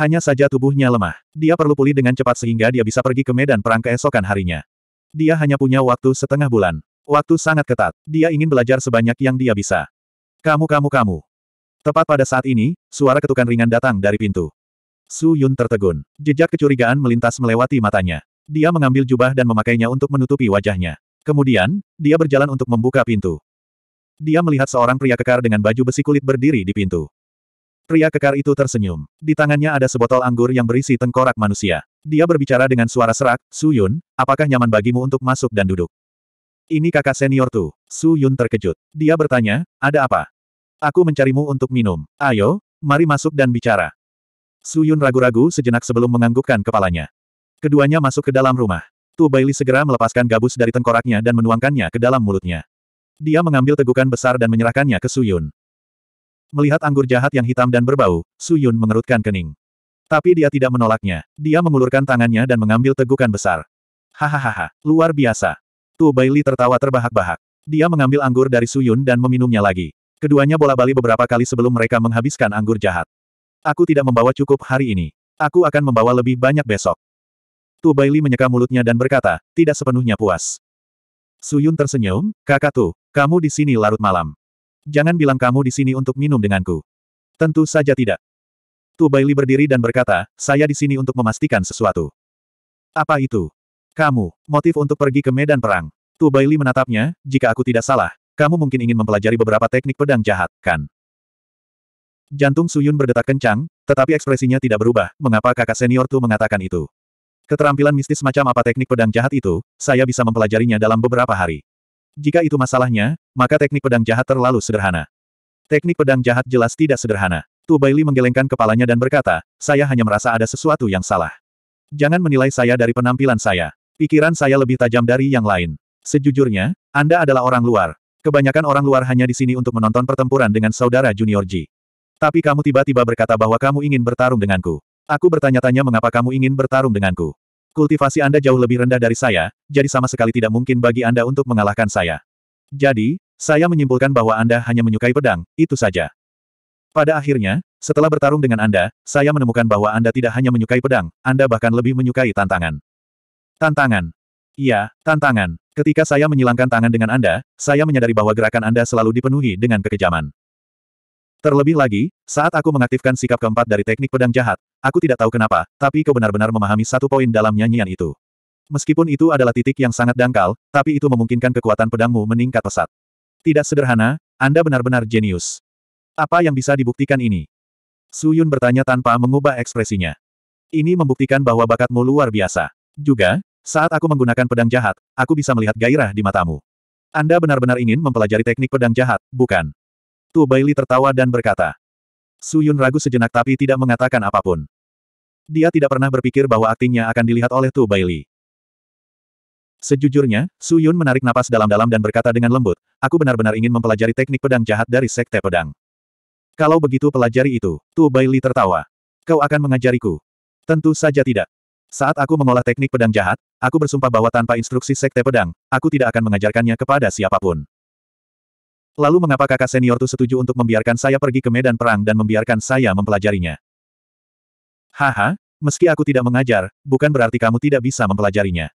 A: Hanya saja tubuhnya lemah. Dia perlu pulih dengan cepat sehingga dia bisa pergi ke medan perang keesokan harinya. Dia hanya punya waktu setengah bulan. Waktu sangat ketat. Dia ingin belajar sebanyak yang dia bisa. Kamu kamu kamu. Tepat pada saat ini, suara ketukan ringan datang dari pintu. Su Yun tertegun. Jejak kecurigaan melintas melewati matanya. Dia mengambil jubah dan memakainya untuk menutupi wajahnya. Kemudian, dia berjalan untuk membuka pintu. Dia melihat seorang pria kekar dengan baju besi kulit berdiri di pintu. Pria kekar itu tersenyum. Di tangannya ada sebotol anggur yang berisi tengkorak manusia. Dia berbicara dengan suara serak, Su Yun, apakah nyaman bagimu untuk masuk dan duduk? Ini kakak senior tuh. Su Yun terkejut. Dia bertanya, ada apa? Aku mencarimu untuk minum. Ayo, mari masuk dan bicara. Su Yun ragu-ragu sejenak sebelum menganggukkan kepalanya. Keduanya masuk ke dalam rumah. Tu Baili segera melepaskan gabus dari tengkoraknya dan menuangkannya ke dalam mulutnya. Dia mengambil tegukan besar dan menyerahkannya ke Suyun. Melihat anggur jahat yang hitam dan berbau, Suyun mengerutkan kening. Tapi dia tidak menolaknya. Dia mengulurkan tangannya dan mengambil tegukan besar. Hahaha, luar biasa. Tu Baili tertawa terbahak-bahak. Dia mengambil anggur dari Suyun dan meminumnya lagi. Keduanya bola-bali beberapa kali sebelum mereka menghabiskan anggur jahat. Aku tidak membawa cukup hari ini. Aku akan membawa lebih banyak besok. Tu Baili menyeka mulutnya dan berkata, tidak sepenuhnya puas. Suyun tersenyum, kakak Tu, kamu di sini larut malam. Jangan bilang kamu di sini untuk minum denganku. Tentu saja tidak. Tu Baili berdiri dan berkata, saya di sini untuk memastikan sesuatu. Apa itu? Kamu, motif untuk pergi ke medan perang. Tu Baili menatapnya, jika aku tidak salah, kamu mungkin ingin mempelajari beberapa teknik pedang jahat, kan? Jantung Suyun berdetak kencang, tetapi ekspresinya tidak berubah, mengapa kakak senior Tu mengatakan itu? Keterampilan mistis macam apa teknik pedang jahat itu, saya bisa mempelajarinya dalam beberapa hari. Jika itu masalahnya, maka teknik pedang jahat terlalu sederhana. Teknik pedang jahat jelas tidak sederhana. Tu Baili menggelengkan kepalanya dan berkata, saya hanya merasa ada sesuatu yang salah. Jangan menilai saya dari penampilan saya. Pikiran saya lebih tajam dari yang lain. Sejujurnya, Anda adalah orang luar. Kebanyakan orang luar hanya di sini untuk menonton pertempuran dengan saudara junior Ji. Tapi kamu tiba-tiba berkata bahwa kamu ingin bertarung denganku. Aku bertanya-tanya mengapa kamu ingin bertarung denganku. Kultivasi Anda jauh lebih rendah dari saya, jadi sama sekali tidak mungkin bagi Anda untuk mengalahkan saya. Jadi, saya menyimpulkan bahwa Anda hanya menyukai pedang, itu saja. Pada akhirnya, setelah bertarung dengan Anda, saya menemukan bahwa Anda tidak hanya menyukai pedang, Anda bahkan lebih menyukai tantangan. Tantangan. Iya, tantangan. Ketika saya menyilangkan tangan dengan Anda, saya menyadari bahwa gerakan Anda selalu dipenuhi dengan kekejaman. Terlebih lagi, saat aku mengaktifkan sikap keempat dari teknik pedang jahat, aku tidak tahu kenapa, tapi kau benar-benar memahami satu poin dalam nyanyian itu. Meskipun itu adalah titik yang sangat dangkal, tapi itu memungkinkan kekuatan pedangmu meningkat pesat. Tidak sederhana, Anda benar-benar jenius. Apa yang bisa dibuktikan ini? Su Yun bertanya tanpa mengubah ekspresinya. Ini membuktikan bahwa bakatmu luar biasa. Juga, saat aku menggunakan pedang jahat, aku bisa melihat gairah di matamu. Anda benar-benar ingin mempelajari teknik pedang jahat, bukan? Tu Baili tertawa dan berkata. Su Yun ragu sejenak tapi tidak mengatakan apapun. Dia tidak pernah berpikir bahwa aktingnya akan dilihat oleh Tu Baili. Sejujurnya, Su Yun menarik napas dalam-dalam dan berkata dengan lembut, aku benar-benar ingin mempelajari teknik pedang jahat dari Sekte Pedang. Kalau begitu pelajari itu, Tu Baili tertawa. Kau akan mengajariku. Tentu saja tidak. Saat aku mengolah teknik pedang jahat, aku bersumpah bahwa tanpa instruksi Sekte Pedang, aku tidak akan mengajarkannya kepada siapapun. Lalu mengapa kakak senior itu setuju untuk membiarkan saya pergi ke medan perang dan membiarkan saya mempelajarinya? Haha, meski aku tidak mengajar, bukan berarti kamu tidak bisa mempelajarinya.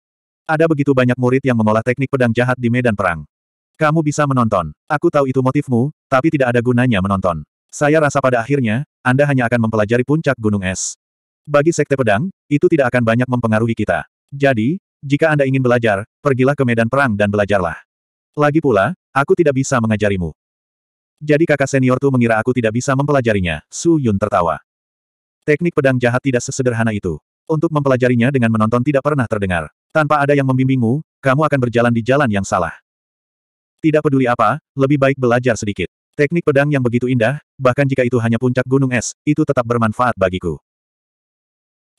A: Ada begitu banyak murid yang mengolah teknik pedang jahat di medan perang. Kamu bisa menonton. Aku tahu itu motifmu, tapi tidak ada gunanya menonton. Saya rasa pada akhirnya, Anda hanya akan mempelajari puncak gunung es. Bagi sekte pedang, itu tidak akan banyak mempengaruhi kita. Jadi, jika Anda ingin belajar, pergilah ke medan perang dan belajarlah. Lagi pula, aku tidak bisa mengajarimu. Jadi kakak senior Tu mengira aku tidak bisa mempelajarinya, Su Yun tertawa. Teknik pedang jahat tidak sesederhana itu. Untuk mempelajarinya dengan menonton tidak pernah terdengar. Tanpa ada yang membimbingmu, kamu akan berjalan di jalan yang salah. Tidak peduli apa, lebih baik belajar sedikit. Teknik pedang yang begitu indah, bahkan jika itu hanya puncak gunung es, itu tetap bermanfaat bagiku.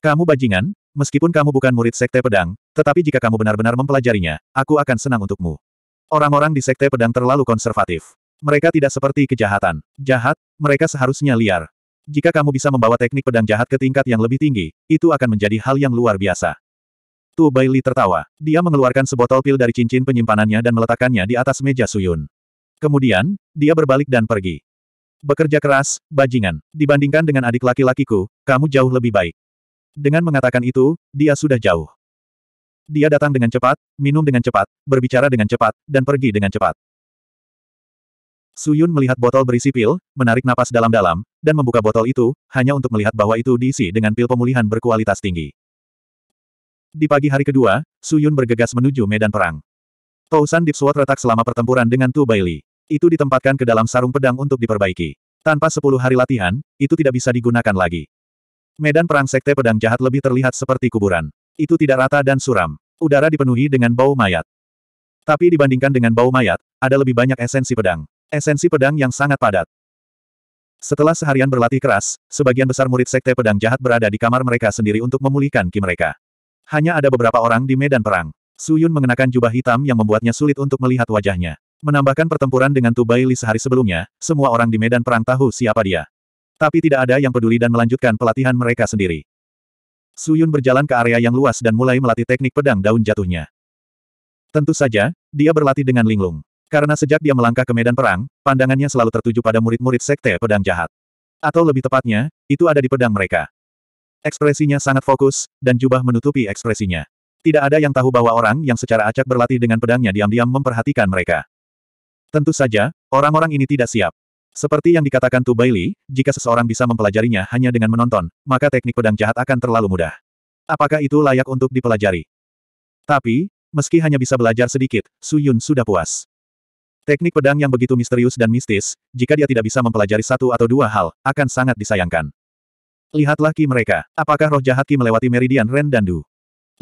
A: Kamu bajingan, meskipun kamu bukan murid sekte pedang, tetapi jika kamu benar-benar mempelajarinya, aku akan senang untukmu. Orang-orang di Sekte Pedang terlalu konservatif. Mereka tidak seperti kejahatan. Jahat, mereka seharusnya liar. Jika kamu bisa membawa teknik pedang jahat ke tingkat yang lebih tinggi, itu akan menjadi hal yang luar biasa. Tu Baili tertawa. Dia mengeluarkan sebotol pil dari cincin penyimpanannya dan meletakkannya di atas meja Suyun. Kemudian, dia berbalik dan pergi. Bekerja keras, bajingan. Dibandingkan dengan adik laki-lakiku, kamu jauh lebih baik. Dengan mengatakan itu, dia sudah jauh. Dia datang dengan cepat, minum dengan cepat, berbicara dengan cepat, dan pergi dengan cepat. Suyun melihat botol berisi pil, menarik napas dalam-dalam, dan membuka botol itu, hanya untuk melihat bahwa itu diisi dengan pil pemulihan berkualitas tinggi. Di pagi hari kedua, Suyun bergegas menuju medan perang. Tousan Deep retak selama pertempuran dengan Tu Baili. Itu ditempatkan ke dalam sarung pedang untuk diperbaiki. Tanpa sepuluh hari latihan, itu tidak bisa digunakan lagi. Medan perang sekte pedang jahat lebih terlihat seperti kuburan. Itu tidak rata dan suram. Udara dipenuhi dengan bau mayat. Tapi dibandingkan dengan bau mayat, ada lebih banyak esensi pedang. Esensi pedang yang sangat padat. Setelah seharian berlatih keras, sebagian besar murid sekte pedang jahat berada di kamar mereka sendiri untuk memulihkan ki mereka. Hanya ada beberapa orang di medan perang. Suyun mengenakan jubah hitam yang membuatnya sulit untuk melihat wajahnya. Menambahkan pertempuran dengan Li sehari sebelumnya, semua orang di medan perang tahu siapa dia. Tapi tidak ada yang peduli dan melanjutkan pelatihan mereka sendiri. Suyun berjalan ke area yang luas dan mulai melatih teknik pedang daun jatuhnya. Tentu saja, dia berlatih dengan linglung. Karena sejak dia melangkah ke medan perang, pandangannya selalu tertuju pada murid-murid sekte pedang jahat. Atau lebih tepatnya, itu ada di pedang mereka. Ekspresinya sangat fokus, dan jubah menutupi ekspresinya. Tidak ada yang tahu bahwa orang yang secara acak berlatih dengan pedangnya diam-diam memperhatikan mereka. Tentu saja, orang-orang ini tidak siap. Seperti yang dikatakan Tu Bailey, jika seseorang bisa mempelajarinya hanya dengan menonton, maka teknik pedang jahat akan terlalu mudah. Apakah itu layak untuk dipelajari? Tapi, meski hanya bisa belajar sedikit, Su Yun sudah puas. Teknik pedang yang begitu misterius dan mistis, jika dia tidak bisa mempelajari satu atau dua hal, akan sangat disayangkan. Lihatlah ki mereka, apakah roh jahat ki melewati meridian Ren dan Du?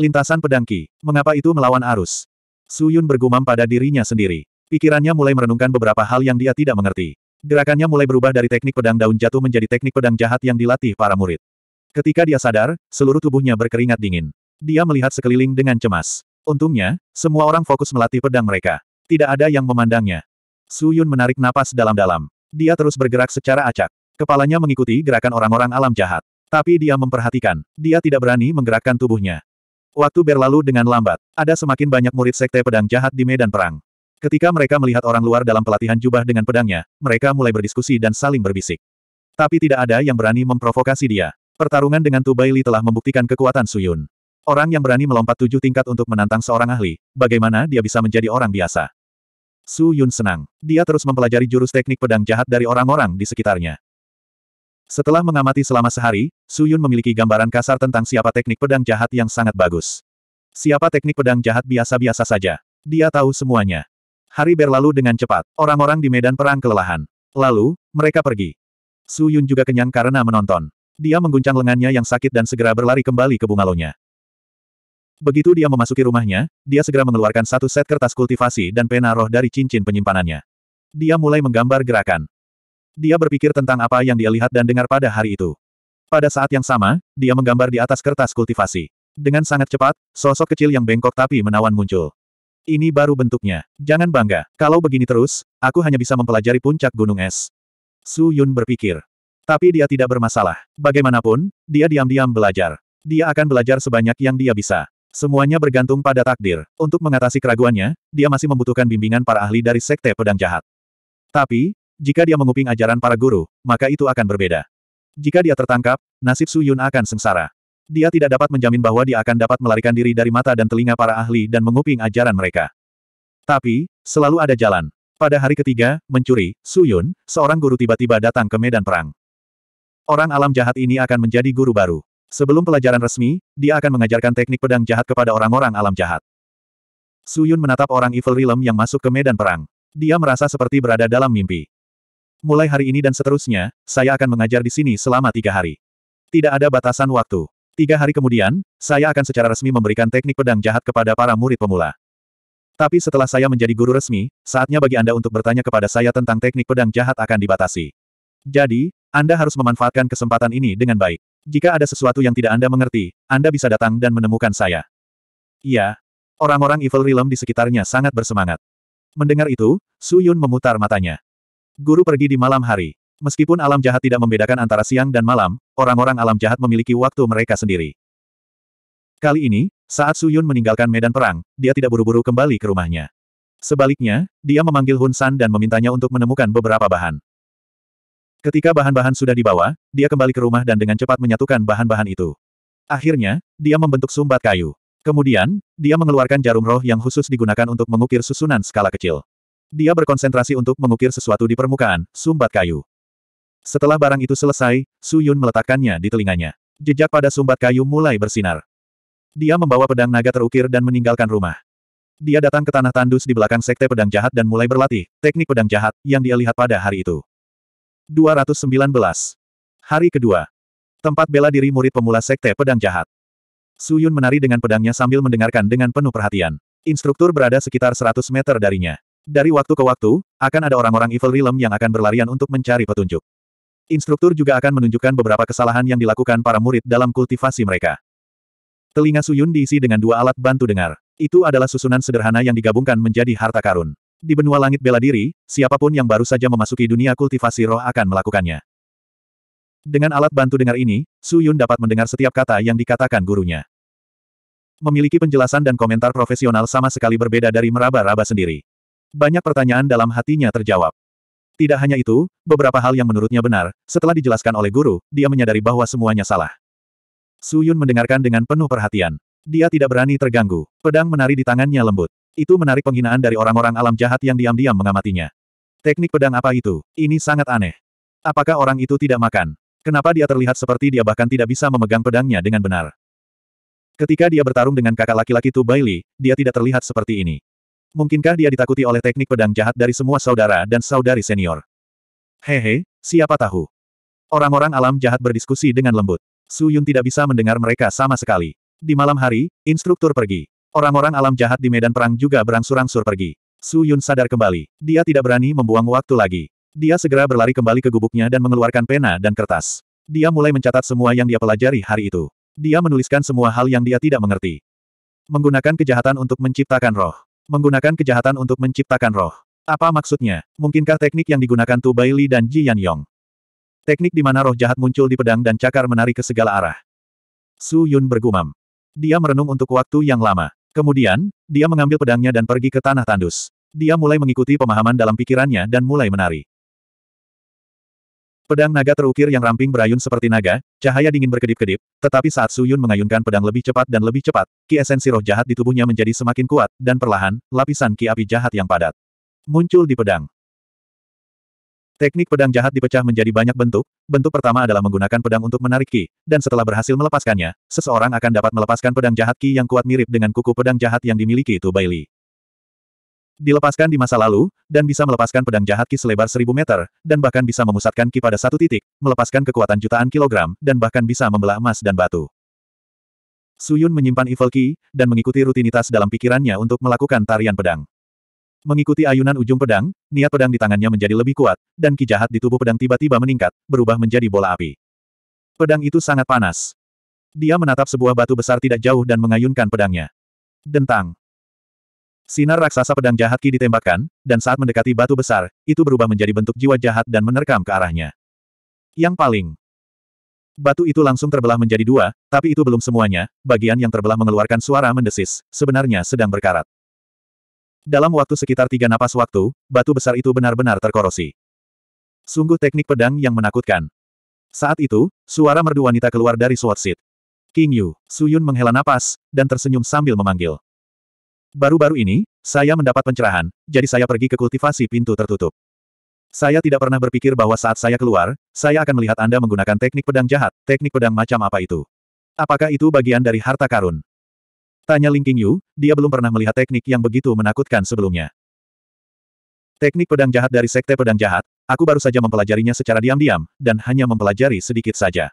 A: Lintasan pedang ki, mengapa itu melawan arus? Su Yun bergumam pada dirinya sendiri. Pikirannya mulai merenungkan beberapa hal yang dia tidak mengerti. Gerakannya mulai berubah dari teknik pedang daun jatuh menjadi teknik pedang jahat yang dilatih para murid. Ketika dia sadar, seluruh tubuhnya berkeringat dingin. Dia melihat sekeliling dengan cemas. Untungnya, semua orang fokus melatih pedang mereka. Tidak ada yang memandangnya. Su Yun menarik napas dalam-dalam. Dia terus bergerak secara acak. Kepalanya mengikuti gerakan orang-orang alam jahat. Tapi dia memperhatikan. Dia tidak berani menggerakkan tubuhnya. Waktu berlalu dengan lambat. Ada semakin banyak murid sekte pedang jahat di medan perang. Ketika mereka melihat orang luar dalam pelatihan jubah dengan pedangnya, mereka mulai berdiskusi dan saling berbisik. Tapi tidak ada yang berani memprovokasi dia. Pertarungan dengan Tu Baili telah membuktikan kekuatan Suyun. Orang yang berani melompat tujuh tingkat untuk menantang seorang ahli, bagaimana dia bisa menjadi orang biasa? Su Yun senang. Dia terus mempelajari jurus teknik pedang jahat dari orang-orang di sekitarnya. Setelah mengamati selama sehari, Su Yun memiliki gambaran kasar tentang siapa teknik pedang jahat yang sangat bagus. Siapa teknik pedang jahat biasa-biasa saja. Dia tahu semuanya. Hari berlalu dengan cepat. Orang-orang di medan perang kelelahan. Lalu, mereka pergi. Su Yun juga kenyang karena menonton. Dia mengguncang lengannya yang sakit dan segera berlari kembali ke bungalonya. Begitu dia memasuki rumahnya, dia segera mengeluarkan satu set kertas kultivasi dan pena roh dari cincin penyimpanannya. Dia mulai menggambar gerakan. Dia berpikir tentang apa yang dia lihat dan dengar pada hari itu. Pada saat yang sama, dia menggambar di atas kertas kultivasi. Dengan sangat cepat, sosok kecil yang bengkok tapi menawan muncul. Ini baru bentuknya. Jangan bangga. Kalau begini terus, aku hanya bisa mempelajari puncak gunung es. Su Yun berpikir. Tapi dia tidak bermasalah. Bagaimanapun, dia diam-diam belajar. Dia akan belajar sebanyak yang dia bisa. Semuanya bergantung pada takdir. Untuk mengatasi keraguannya, dia masih membutuhkan bimbingan para ahli dari Sekte Pedang Jahat. Tapi, jika dia menguping ajaran para guru, maka itu akan berbeda. Jika dia tertangkap, nasib Su Yun akan sengsara. Dia tidak dapat menjamin bahwa dia akan dapat melarikan diri dari mata dan telinga para ahli dan menguping ajaran mereka. Tapi, selalu ada jalan. Pada hari ketiga, mencuri, Suyun, seorang guru tiba-tiba datang ke medan perang. Orang alam jahat ini akan menjadi guru baru. Sebelum pelajaran resmi, dia akan mengajarkan teknik pedang jahat kepada orang-orang alam jahat. Suyun menatap orang Evil Realm yang masuk ke medan perang. Dia merasa seperti berada dalam mimpi. Mulai hari ini dan seterusnya, saya akan mengajar di sini selama tiga hari. Tidak ada batasan waktu. Tiga hari kemudian, saya akan secara resmi memberikan teknik pedang jahat kepada para murid pemula. Tapi setelah saya menjadi guru resmi, saatnya bagi Anda untuk bertanya kepada saya tentang teknik pedang jahat akan dibatasi. Jadi, Anda harus memanfaatkan kesempatan ini dengan baik. Jika ada sesuatu yang tidak Anda mengerti, Anda bisa datang dan menemukan saya. Iya. Orang-orang Evil Realm di sekitarnya sangat bersemangat. Mendengar itu, Su Yun memutar matanya. Guru pergi di malam hari. Meskipun alam jahat tidak membedakan antara siang dan malam, orang-orang alam jahat memiliki waktu mereka sendiri. Kali ini, saat Su Yun meninggalkan medan perang, dia tidak buru-buru kembali ke rumahnya. Sebaliknya, dia memanggil Hun San dan memintanya untuk menemukan beberapa bahan. Ketika bahan-bahan sudah dibawa, dia kembali ke rumah dan dengan cepat menyatukan bahan-bahan itu. Akhirnya, dia membentuk sumbat kayu. Kemudian, dia mengeluarkan jarum roh yang khusus digunakan untuk mengukir susunan skala kecil. Dia berkonsentrasi untuk mengukir sesuatu di permukaan, sumbat kayu. Setelah barang itu selesai, Su Yun meletakkannya di telinganya. Jejak pada sumbat kayu mulai bersinar. Dia membawa pedang naga terukir dan meninggalkan rumah. Dia datang ke tanah tandus di belakang sekte pedang jahat dan mulai berlatih, teknik pedang jahat, yang dia lihat pada hari itu. 219. Hari kedua. Tempat bela diri murid pemula sekte pedang jahat. Su Yun menari dengan pedangnya sambil mendengarkan dengan penuh perhatian. Instruktur berada sekitar 100 meter darinya. Dari waktu ke waktu, akan ada orang-orang Evil Realm yang akan berlarian untuk mencari petunjuk. Instruktur juga akan menunjukkan beberapa kesalahan yang dilakukan para murid dalam kultivasi mereka. Telinga Suyun diisi dengan dua alat bantu dengar. Itu adalah susunan sederhana yang digabungkan menjadi harta karun. Di benua langit bela diri, siapapun yang baru saja memasuki dunia kultivasi roh akan melakukannya. Dengan alat bantu dengar ini, Suyun dapat mendengar setiap kata yang dikatakan gurunya. Memiliki penjelasan dan komentar profesional sama sekali berbeda dari meraba-raba sendiri. Banyak pertanyaan dalam hatinya terjawab. Tidak hanya itu, beberapa hal yang menurutnya benar, setelah dijelaskan oleh guru, dia menyadari bahwa semuanya salah. Su Yun mendengarkan dengan penuh perhatian. Dia tidak berani terganggu. Pedang menari di tangannya lembut. Itu menarik penghinaan dari orang-orang alam jahat yang diam-diam mengamatinya. Teknik pedang apa itu? Ini sangat aneh. Apakah orang itu tidak makan? Kenapa dia terlihat seperti dia bahkan tidak bisa memegang pedangnya dengan benar? Ketika dia bertarung dengan kakak laki-laki Tu Baili, dia tidak terlihat seperti ini. Mungkinkah dia ditakuti oleh teknik pedang jahat dari semua saudara dan saudari senior? Hehe, siapa tahu. Orang-orang alam jahat berdiskusi dengan lembut. Su Yun tidak bisa mendengar mereka sama sekali. Di malam hari, instruktur pergi. Orang-orang alam jahat di medan perang juga berangsur-angsur pergi. Su Yun sadar kembali. Dia tidak berani membuang waktu lagi. Dia segera berlari kembali ke gubuknya dan mengeluarkan pena dan kertas. Dia mulai mencatat semua yang dia pelajari hari itu. Dia menuliskan semua hal yang dia tidak mengerti. Menggunakan kejahatan untuk menciptakan roh. Menggunakan kejahatan untuk menciptakan roh. Apa maksudnya? Mungkinkah teknik yang digunakan Tu Bai Li dan Ji Yan Yong? Teknik di mana roh jahat muncul di pedang dan cakar menari ke segala arah. Su Yun bergumam. Dia merenung untuk waktu yang lama. Kemudian, dia mengambil pedangnya dan pergi ke tanah tandus. Dia mulai mengikuti pemahaman dalam pikirannya dan mulai menari. Pedang naga terukir yang ramping berayun seperti naga, cahaya dingin berkedip-kedip, tetapi saat Suyun mengayunkan pedang lebih cepat dan lebih cepat, ki esensi roh jahat di tubuhnya menjadi semakin kuat, dan perlahan, lapisan ki api jahat yang padat muncul di pedang. Teknik pedang jahat dipecah menjadi banyak bentuk, bentuk pertama adalah menggunakan pedang untuk menarik ki, dan setelah berhasil melepaskannya, seseorang akan dapat melepaskan pedang jahat ki yang kuat mirip dengan kuku pedang jahat yang dimiliki Tubaili. Dilepaskan di masa lalu, dan bisa melepaskan pedang jahat Ki selebar seribu meter, dan bahkan bisa memusatkan Ki pada satu titik, melepaskan kekuatan jutaan kilogram, dan bahkan bisa membelah emas dan batu. Suyun menyimpan Evil Ki, dan mengikuti rutinitas dalam pikirannya untuk melakukan tarian pedang. Mengikuti ayunan ujung pedang, niat pedang di tangannya menjadi lebih kuat, dan Ki jahat di tubuh pedang tiba-tiba meningkat, berubah menjadi bola api. Pedang itu sangat panas. Dia menatap sebuah batu besar tidak jauh dan mengayunkan pedangnya. Dentang. Sinar raksasa pedang jahat Ki ditembakkan, dan saat mendekati batu besar, itu berubah menjadi bentuk jiwa jahat dan menerkam ke arahnya. Yang paling Batu itu langsung terbelah menjadi dua, tapi itu belum semuanya, bagian yang terbelah mengeluarkan suara mendesis, sebenarnya sedang berkarat. Dalam waktu sekitar tiga napas waktu, batu besar itu benar-benar terkorosi. Sungguh teknik pedang yang menakutkan. Saat itu, suara merdu wanita keluar dari SWAT seat. King Yu, Suyun menghela napas, dan tersenyum sambil memanggil. Baru-baru ini, saya mendapat pencerahan, jadi saya pergi ke kultivasi pintu tertutup. Saya tidak pernah berpikir bahwa saat saya keluar, saya akan melihat Anda menggunakan teknik pedang jahat, teknik pedang macam apa itu. Apakah itu bagian dari harta karun? Tanya Ling Qingyu. dia belum pernah melihat teknik yang begitu menakutkan sebelumnya. Teknik pedang jahat dari Sekte Pedang Jahat, aku baru saja mempelajarinya secara diam-diam, dan hanya mempelajari sedikit saja.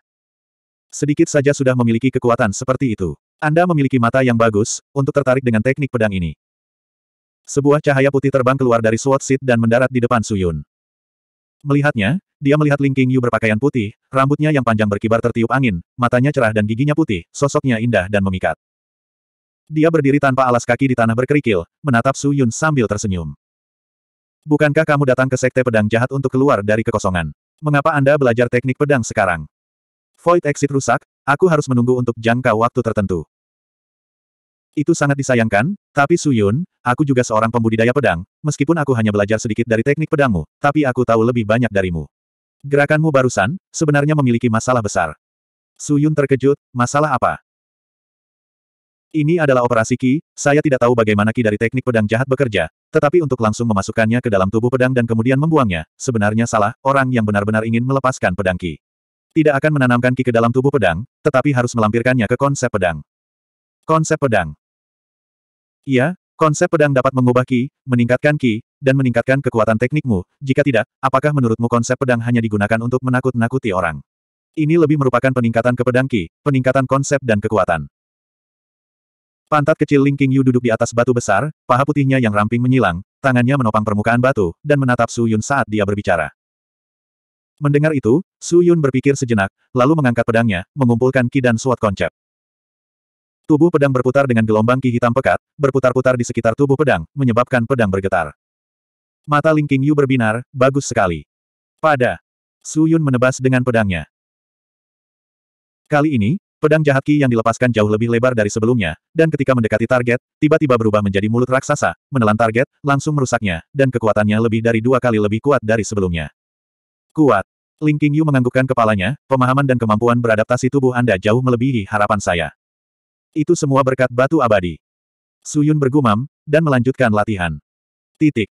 A: Sedikit saja sudah memiliki kekuatan seperti itu. Anda memiliki mata yang bagus, untuk tertarik dengan teknik pedang ini. Sebuah cahaya putih terbang keluar dari Sword seat dan mendarat di depan Suyun. Melihatnya, dia melihat Ling Qingyu Yu berpakaian putih, rambutnya yang panjang berkibar tertiup angin, matanya cerah dan giginya putih, sosoknya indah dan memikat. Dia berdiri tanpa alas kaki di tanah berkerikil, menatap Suyun sambil tersenyum. Bukankah kamu datang ke sekte pedang jahat untuk keluar dari kekosongan? Mengapa Anda belajar teknik pedang sekarang? Void exit rusak, aku harus menunggu untuk jangka waktu tertentu. Itu sangat disayangkan, tapi Suyun, aku juga seorang pembudidaya pedang, meskipun aku hanya belajar sedikit dari teknik pedangmu, tapi aku tahu lebih banyak darimu. Gerakanmu barusan, sebenarnya memiliki masalah besar. Suyun terkejut, masalah apa? Ini adalah operasi Ki, saya tidak tahu bagaimana Ki dari teknik pedang jahat bekerja, tetapi untuk langsung memasukkannya ke dalam tubuh pedang dan kemudian membuangnya, sebenarnya salah, orang yang benar-benar ingin melepaskan pedang Ki. Tidak akan menanamkan Ki ke dalam tubuh pedang, tetapi harus melampirkannya ke konsep pedang. Konsep pedang. Iya, konsep pedang dapat mengubah ki, meningkatkan ki, dan meningkatkan kekuatan teknikmu. Jika tidak, apakah menurutmu konsep pedang hanya digunakan untuk menakut-nakuti orang? Ini lebih merupakan peningkatan ke pedang ki, peningkatan konsep dan kekuatan. Pantat kecil Ling Qingyu duduk di atas batu besar, paha putihnya yang ramping menyilang, tangannya menopang permukaan batu, dan menatap Su Yun saat dia berbicara. Mendengar itu, Su Yun berpikir sejenak, lalu mengangkat pedangnya, mengumpulkan ki dan suat konsep. Tubuh pedang berputar dengan gelombang ki hitam pekat, berputar-putar di sekitar tubuh pedang, menyebabkan pedang bergetar. Mata Ling Yu berbinar, bagus sekali. Pada. Su Yun menebas dengan pedangnya. Kali ini, pedang jahat Ki yang dilepaskan jauh lebih lebar dari sebelumnya, dan ketika mendekati target, tiba-tiba berubah menjadi mulut raksasa, menelan target, langsung merusaknya, dan kekuatannya lebih dari dua kali lebih kuat dari sebelumnya. Kuat. Ling Qingyu menganggukkan kepalanya, pemahaman dan kemampuan beradaptasi tubuh Anda jauh melebihi harapan saya. Itu semua berkat batu abadi. Suyun bergumam, dan melanjutkan latihan. Titik.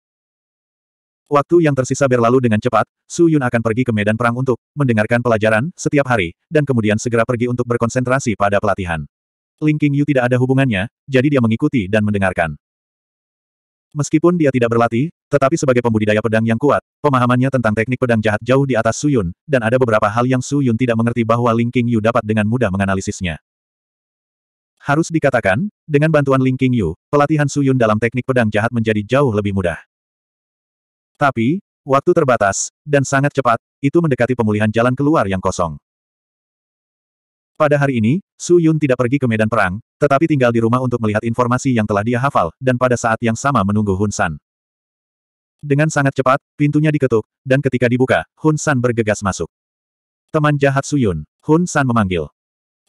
A: Waktu yang tersisa berlalu dengan cepat, Suyun akan pergi ke medan perang untuk mendengarkan pelajaran setiap hari, dan kemudian segera pergi untuk berkonsentrasi pada pelatihan. Ling King Yu tidak ada hubungannya, jadi dia mengikuti dan mendengarkan. Meskipun dia tidak berlatih, tetapi sebagai pembudidaya pedang yang kuat, pemahamannya tentang teknik pedang jahat jauh di atas Suyun, dan ada beberapa hal yang Suyun tidak mengerti bahwa Ling King Yu dapat dengan mudah menganalisisnya. Harus dikatakan, dengan bantuan Ling Qingyu, pelatihan Suyun dalam teknik pedang jahat menjadi jauh lebih mudah. Tapi, waktu terbatas, dan sangat cepat, itu mendekati pemulihan jalan keluar yang kosong. Pada hari ini, Su Yun tidak pergi ke medan perang, tetapi tinggal di rumah untuk melihat informasi yang telah dia hafal, dan pada saat yang sama menunggu Hun San. Dengan sangat cepat, pintunya diketuk, dan ketika dibuka, Hun San bergegas masuk. Teman jahat Su Yun, Hun San memanggil.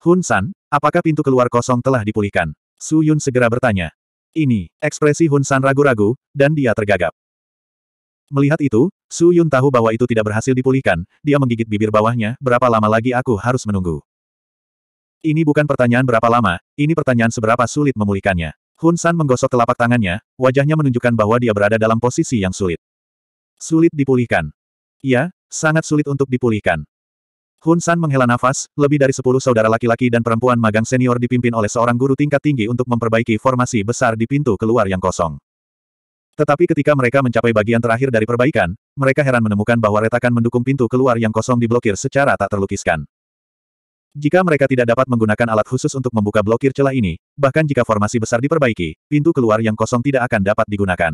A: Hun San, apakah pintu keluar kosong telah dipulihkan? Su Yun segera bertanya. Ini, ekspresi Hun San ragu-ragu, dan dia tergagap. Melihat itu, Su Yun tahu bahwa itu tidak berhasil dipulihkan, dia menggigit bibir bawahnya, berapa lama lagi aku harus menunggu. Ini bukan pertanyaan berapa lama, ini pertanyaan seberapa sulit memulihkannya. Hun San menggosok telapak tangannya, wajahnya menunjukkan bahwa dia berada dalam posisi yang sulit. Sulit dipulihkan. Ya, sangat sulit untuk dipulihkan. Hun San menghela nafas, lebih dari sepuluh saudara laki-laki dan perempuan magang senior dipimpin oleh seorang guru tingkat tinggi untuk memperbaiki formasi besar di pintu keluar yang kosong. Tetapi ketika mereka mencapai bagian terakhir dari perbaikan, mereka heran menemukan bahwa retakan mendukung pintu keluar yang kosong diblokir secara tak terlukiskan. Jika mereka tidak dapat menggunakan alat khusus untuk membuka blokir celah ini, bahkan jika formasi besar diperbaiki, pintu keluar yang kosong tidak akan dapat digunakan.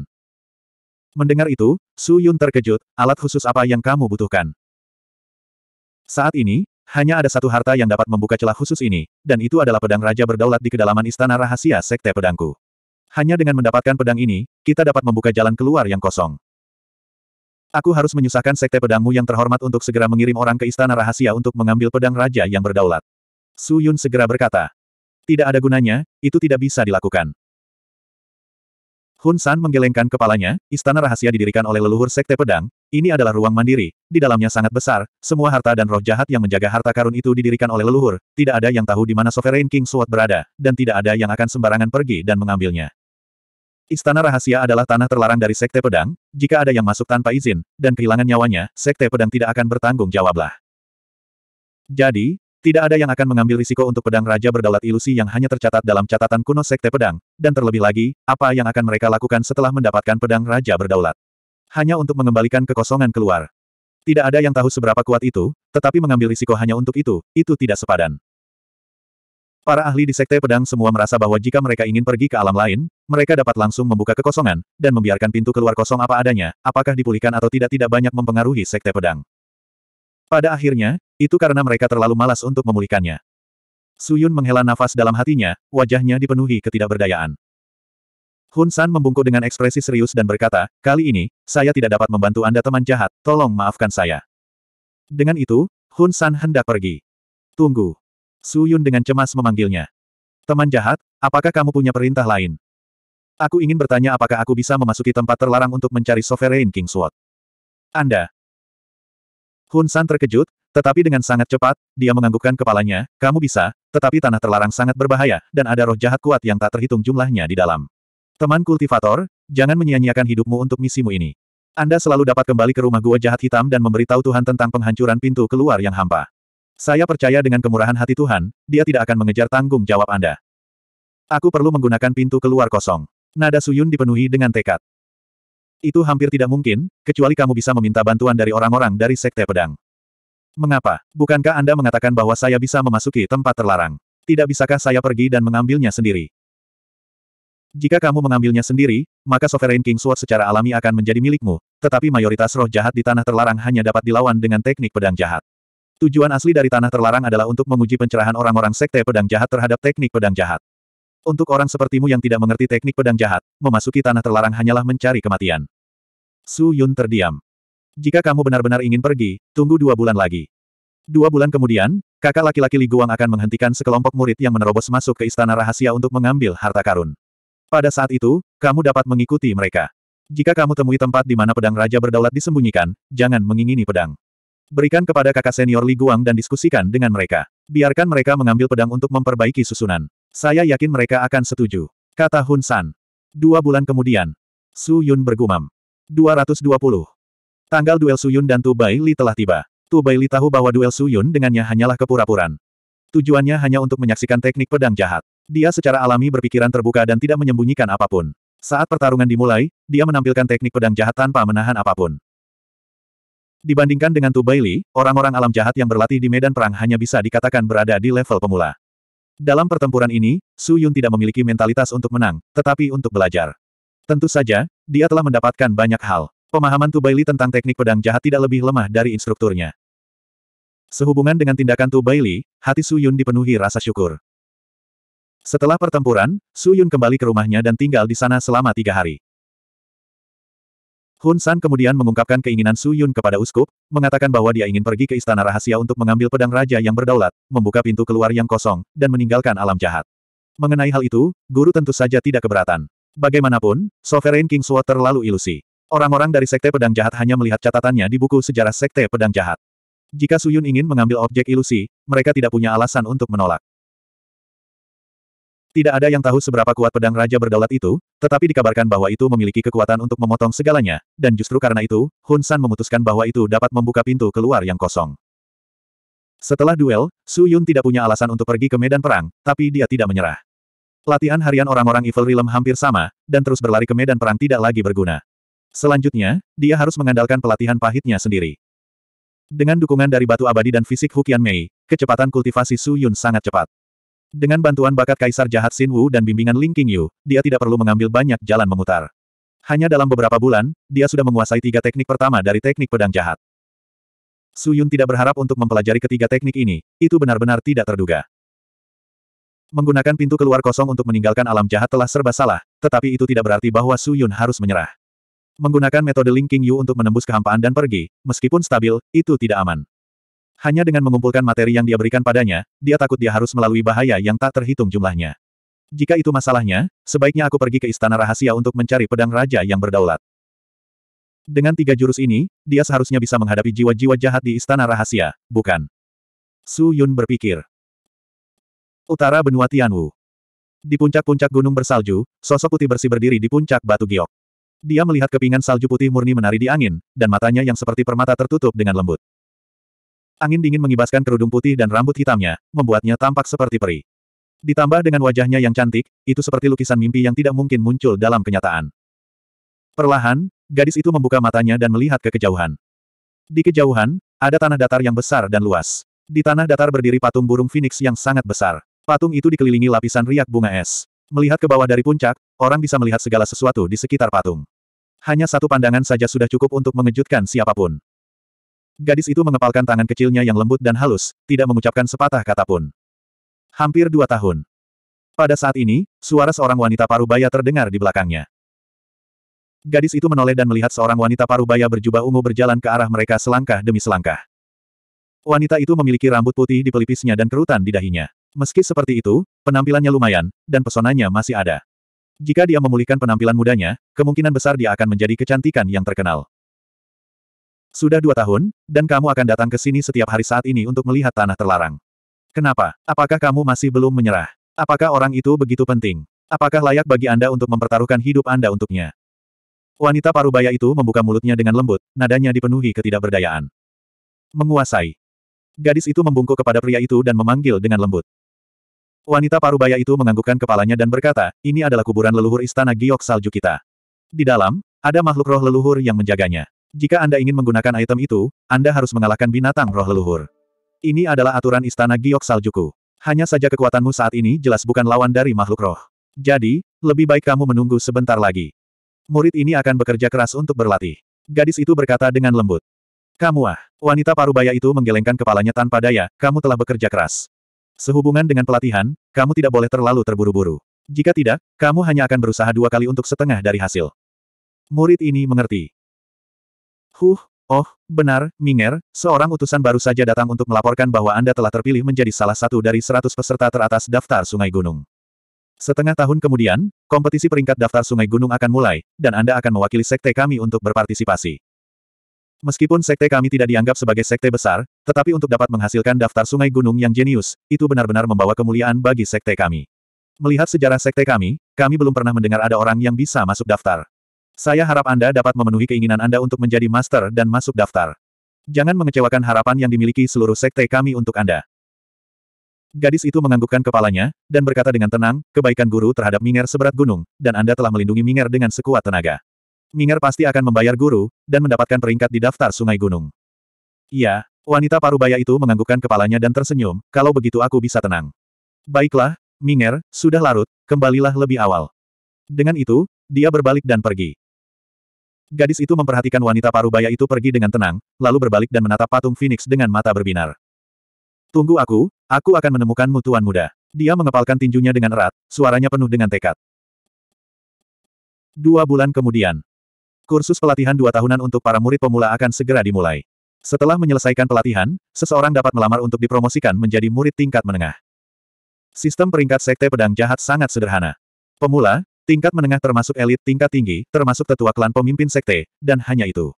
A: Mendengar itu, Su Yun terkejut, alat khusus apa yang kamu butuhkan? Saat ini, hanya ada satu harta yang dapat membuka celah khusus ini, dan itu adalah pedang raja berdaulat di kedalaman istana rahasia sekte pedangku. Hanya dengan mendapatkan pedang ini, kita dapat membuka jalan keluar yang kosong. Aku harus menyusahkan sekte pedangmu yang terhormat untuk segera mengirim orang ke istana rahasia untuk mengambil pedang raja yang berdaulat. Su Yun segera berkata. Tidak ada gunanya, itu tidak bisa dilakukan. Hun San menggelengkan kepalanya, istana rahasia didirikan oleh leluhur sekte pedang, ini adalah ruang mandiri, di dalamnya sangat besar, semua harta dan roh jahat yang menjaga harta karun itu didirikan oleh leluhur, tidak ada yang tahu di mana Sovereign King Sword berada, dan tidak ada yang akan sembarangan pergi dan mengambilnya. Istana rahasia adalah tanah terlarang dari Sekte Pedang, jika ada yang masuk tanpa izin, dan kehilangan nyawanya, Sekte Pedang tidak akan bertanggung jawablah. Jadi, tidak ada yang akan mengambil risiko untuk pedang Raja berdaulat ilusi yang hanya tercatat dalam catatan kuno Sekte Pedang, dan terlebih lagi, apa yang akan mereka lakukan setelah mendapatkan pedang Raja berdaulat hanya untuk mengembalikan kekosongan keluar. Tidak ada yang tahu seberapa kuat itu, tetapi mengambil risiko hanya untuk itu, itu tidak sepadan. Para ahli di Sekte Pedang semua merasa bahwa jika mereka ingin pergi ke alam lain, mereka dapat langsung membuka kekosongan, dan membiarkan pintu keluar kosong apa adanya, apakah dipulihkan atau tidak tidak banyak mempengaruhi Sekte Pedang. Pada akhirnya, itu karena mereka terlalu malas untuk memulihkannya. Suyun menghela nafas dalam hatinya, wajahnya dipenuhi ketidakberdayaan. Hun San membungkuk dengan ekspresi serius dan berkata, kali ini, saya tidak dapat membantu Anda teman jahat, tolong maafkan saya. Dengan itu, Hun San hendak pergi. Tunggu. Su Yun dengan cemas memanggilnya. Teman jahat, apakah kamu punya perintah lain? Aku ingin bertanya apakah aku bisa memasuki tempat terlarang untuk mencari Sovereign King Sword. Anda. Hun San terkejut, tetapi dengan sangat cepat, dia menganggukkan kepalanya, kamu bisa, tetapi tanah terlarang sangat berbahaya, dan ada roh jahat kuat yang tak terhitung jumlahnya di dalam. Teman kultivator, jangan menyia-nyiakan hidupmu untuk misimu ini. Anda selalu dapat kembali ke rumah gua jahat hitam dan memberitahu Tuhan tentang penghancuran pintu keluar yang hampa. Saya percaya dengan kemurahan hati Tuhan, dia tidak akan mengejar tanggung jawab Anda. Aku perlu menggunakan pintu keluar kosong. Nada Suyun dipenuhi dengan tekad. Itu hampir tidak mungkin, kecuali kamu bisa meminta bantuan dari orang-orang dari Sekte Pedang. Mengapa? Bukankah Anda mengatakan bahwa saya bisa memasuki tempat terlarang? Tidak bisakah saya pergi dan mengambilnya sendiri? Jika kamu mengambilnya sendiri, maka Sovereign King Sword secara alami akan menjadi milikmu, tetapi mayoritas roh jahat di tanah terlarang hanya dapat dilawan dengan teknik pedang jahat. Tujuan asli dari tanah terlarang adalah untuk menguji pencerahan orang-orang sekte pedang jahat terhadap teknik pedang jahat. Untuk orang sepertimu yang tidak mengerti teknik pedang jahat, memasuki tanah terlarang hanyalah mencari kematian. Su Yun terdiam. Jika kamu benar-benar ingin pergi, tunggu dua bulan lagi. Dua bulan kemudian, kakak laki-laki Li Guang akan menghentikan sekelompok murid yang menerobos masuk ke istana rahasia untuk mengambil harta karun. Pada saat itu, kamu dapat mengikuti mereka. Jika kamu temui tempat di mana pedang raja berdaulat disembunyikan, jangan mengingini pedang. Berikan kepada kakak senior Li Guang dan diskusikan dengan mereka. Biarkan mereka mengambil pedang untuk memperbaiki susunan. Saya yakin mereka akan setuju. Kata Hun San. Dua bulan kemudian, Su Yun bergumam. 220. Tanggal duel Su Yun dan Tu Bai Li telah tiba. Tu Bai Li tahu bahwa duel Su Yun dengannya hanyalah kepura-puraan. Tujuannya hanya untuk menyaksikan teknik pedang jahat. Dia secara alami berpikiran terbuka dan tidak menyembunyikan apapun. Saat pertarungan dimulai, dia menampilkan teknik pedang jahat tanpa menahan apapun. Dibandingkan dengan Tu Baili, orang-orang alam jahat yang berlatih di medan perang hanya bisa dikatakan berada di level pemula. Dalam pertempuran ini, Su Yun tidak memiliki mentalitas untuk menang, tetapi untuk belajar. Tentu saja, dia telah mendapatkan banyak hal. Pemahaman Tubaili tentang teknik pedang jahat tidak lebih lemah dari instrukturnya. Sehubungan dengan tindakan Tubaili, hati Su Yun dipenuhi rasa syukur. Setelah pertempuran, Su Yun kembali ke rumahnya dan tinggal di sana selama tiga hari. Hun San kemudian mengungkapkan keinginan Su Yun kepada uskup, mengatakan bahwa dia ingin pergi ke istana rahasia untuk mengambil pedang raja yang berdaulat, membuka pintu keluar yang kosong, dan meninggalkan alam jahat. Mengenai hal itu, guru tentu saja tidak keberatan. Bagaimanapun, Sovereign King Sword terlalu ilusi. Orang-orang dari Sekte Pedang Jahat hanya melihat catatannya di buku sejarah Sekte Pedang Jahat. Jika Suyun ingin mengambil objek ilusi, mereka tidak punya alasan untuk menolak. Tidak ada yang tahu seberapa kuat pedang Raja berdaulat itu, tetapi dikabarkan bahwa itu memiliki kekuatan untuk memotong segalanya, dan justru karena itu, Hun San memutuskan bahwa itu dapat membuka pintu keluar yang kosong. Setelah duel, Su Yun tidak punya alasan untuk pergi ke medan perang, tapi dia tidak menyerah. Latihan harian orang-orang Evil Realm hampir sama, dan terus berlari ke medan perang tidak lagi berguna. Selanjutnya, dia harus mengandalkan pelatihan pahitnya sendiri. Dengan dukungan dari batu abadi dan fisik Hukian Mei, kecepatan kultivasi Su Yun sangat cepat. Dengan bantuan bakat Kaisar Jahat Xin Wu dan bimbingan Ling Yu, dia tidak perlu mengambil banyak jalan memutar. Hanya dalam beberapa bulan, dia sudah menguasai tiga teknik pertama dari teknik pedang jahat. Su Yun tidak berharap untuk mempelajari ketiga teknik ini, itu benar-benar tidak terduga. Menggunakan pintu keluar kosong untuk meninggalkan alam jahat telah serba salah, tetapi itu tidak berarti bahwa Su Yun harus menyerah. Menggunakan metode Ling King Yu untuk menembus kehampaan dan pergi, meskipun stabil, itu tidak aman. Hanya dengan mengumpulkan materi yang dia berikan padanya, dia takut dia harus melalui bahaya yang tak terhitung jumlahnya. Jika itu masalahnya, sebaiknya aku pergi ke istana rahasia untuk mencari pedang raja yang berdaulat. Dengan tiga jurus ini, dia seharusnya bisa menghadapi jiwa-jiwa jahat di istana rahasia, bukan? Su Yun berpikir. Utara benua Tianwu. Di puncak-puncak gunung bersalju, sosok putih bersih berdiri di puncak batu giok. Dia melihat kepingan salju putih murni menari di angin, dan matanya yang seperti permata tertutup dengan lembut. Angin dingin mengibaskan kerudung putih dan rambut hitamnya, membuatnya tampak seperti peri. Ditambah dengan wajahnya yang cantik, itu seperti lukisan mimpi yang tidak mungkin muncul dalam kenyataan. Perlahan, gadis itu membuka matanya dan melihat ke kejauhan. Di kejauhan, ada tanah datar yang besar dan luas. Di tanah datar berdiri patung burung phoenix yang sangat besar. Patung itu dikelilingi lapisan riak bunga es. Melihat ke bawah dari puncak, orang bisa melihat segala sesuatu di sekitar patung. Hanya satu pandangan saja sudah cukup untuk mengejutkan siapapun. Gadis itu mengepalkan tangan kecilnya yang lembut dan halus, tidak mengucapkan sepatah kata pun. Hampir dua tahun. Pada saat ini, suara seorang wanita parubaya terdengar di belakangnya. Gadis itu menoleh dan melihat seorang wanita parubaya berjubah ungu berjalan ke arah mereka selangkah demi selangkah. Wanita itu memiliki rambut putih di pelipisnya dan kerutan di dahinya. Meski seperti itu, penampilannya lumayan, dan pesonanya masih ada. Jika dia memulihkan penampilan mudanya, kemungkinan besar dia akan menjadi kecantikan yang terkenal. Sudah dua tahun, dan kamu akan datang ke sini setiap hari saat ini untuk melihat tanah terlarang. Kenapa? Apakah kamu masih belum menyerah? Apakah orang itu begitu penting? Apakah layak bagi Anda untuk mempertaruhkan hidup Anda untuknya? Wanita parubaya itu membuka mulutnya dengan lembut, nadanya dipenuhi ketidakberdayaan. Menguasai. Gadis itu membungkuk kepada pria itu dan memanggil dengan lembut. Wanita parubaya itu menganggukkan kepalanya dan berkata, ini adalah kuburan leluhur istana giok salju kita. Di dalam, ada makhluk roh leluhur yang menjaganya. Jika Anda ingin menggunakan item itu, Anda harus mengalahkan binatang roh leluhur. Ini adalah aturan istana Giok Saljuku. Hanya saja kekuatanmu saat ini jelas bukan lawan dari makhluk roh. Jadi, lebih baik kamu menunggu sebentar lagi. Murid ini akan bekerja keras untuk berlatih. Gadis itu berkata dengan lembut. Kamu ah, wanita parubaya itu menggelengkan kepalanya tanpa daya, kamu telah bekerja keras. Sehubungan dengan pelatihan, kamu tidak boleh terlalu terburu-buru. Jika tidak, kamu hanya akan berusaha dua kali untuk setengah dari hasil. Murid ini mengerti. Huh, oh, benar, Minger, seorang utusan baru saja datang untuk melaporkan bahwa Anda telah terpilih menjadi salah satu dari 100 peserta teratas daftar Sungai Gunung. Setengah tahun kemudian, kompetisi peringkat daftar Sungai Gunung akan mulai, dan Anda akan mewakili sekte kami untuk berpartisipasi. Meskipun sekte kami tidak dianggap sebagai sekte besar, tetapi untuk dapat menghasilkan daftar sungai gunung yang jenius, itu benar-benar membawa kemuliaan bagi sekte kami. Melihat sejarah sekte kami, kami belum pernah mendengar ada orang yang bisa masuk daftar. Saya harap Anda dapat memenuhi keinginan Anda untuk menjadi master dan masuk daftar. Jangan mengecewakan harapan yang dimiliki seluruh sekte kami untuk Anda. Gadis itu menganggukkan kepalanya, dan berkata dengan tenang, kebaikan guru terhadap Minger seberat gunung, dan Anda telah melindungi Minger dengan sekuat tenaga. Minger pasti akan membayar guru, dan mendapatkan peringkat di daftar sungai gunung. Iya, wanita parubaya itu menganggukkan kepalanya dan tersenyum, kalau begitu aku bisa tenang. Baiklah, Minger, sudah larut, kembalilah lebih awal. Dengan itu, dia berbalik dan pergi. Gadis itu memperhatikan wanita parubaya itu pergi dengan tenang, lalu berbalik dan menatap patung Phoenix dengan mata berbinar. Tunggu aku, aku akan menemukan mutuan muda. Dia mengepalkan tinjunya dengan erat, suaranya penuh dengan tekad. Dua bulan kemudian. Kursus pelatihan dua tahunan untuk para murid pemula akan segera dimulai. Setelah menyelesaikan pelatihan, seseorang dapat melamar untuk dipromosikan menjadi murid tingkat menengah. Sistem peringkat Sekte Pedang Jahat sangat sederhana. Pemula, tingkat menengah termasuk elit tingkat tinggi, termasuk tetua klan pemimpin sekte, dan hanya itu.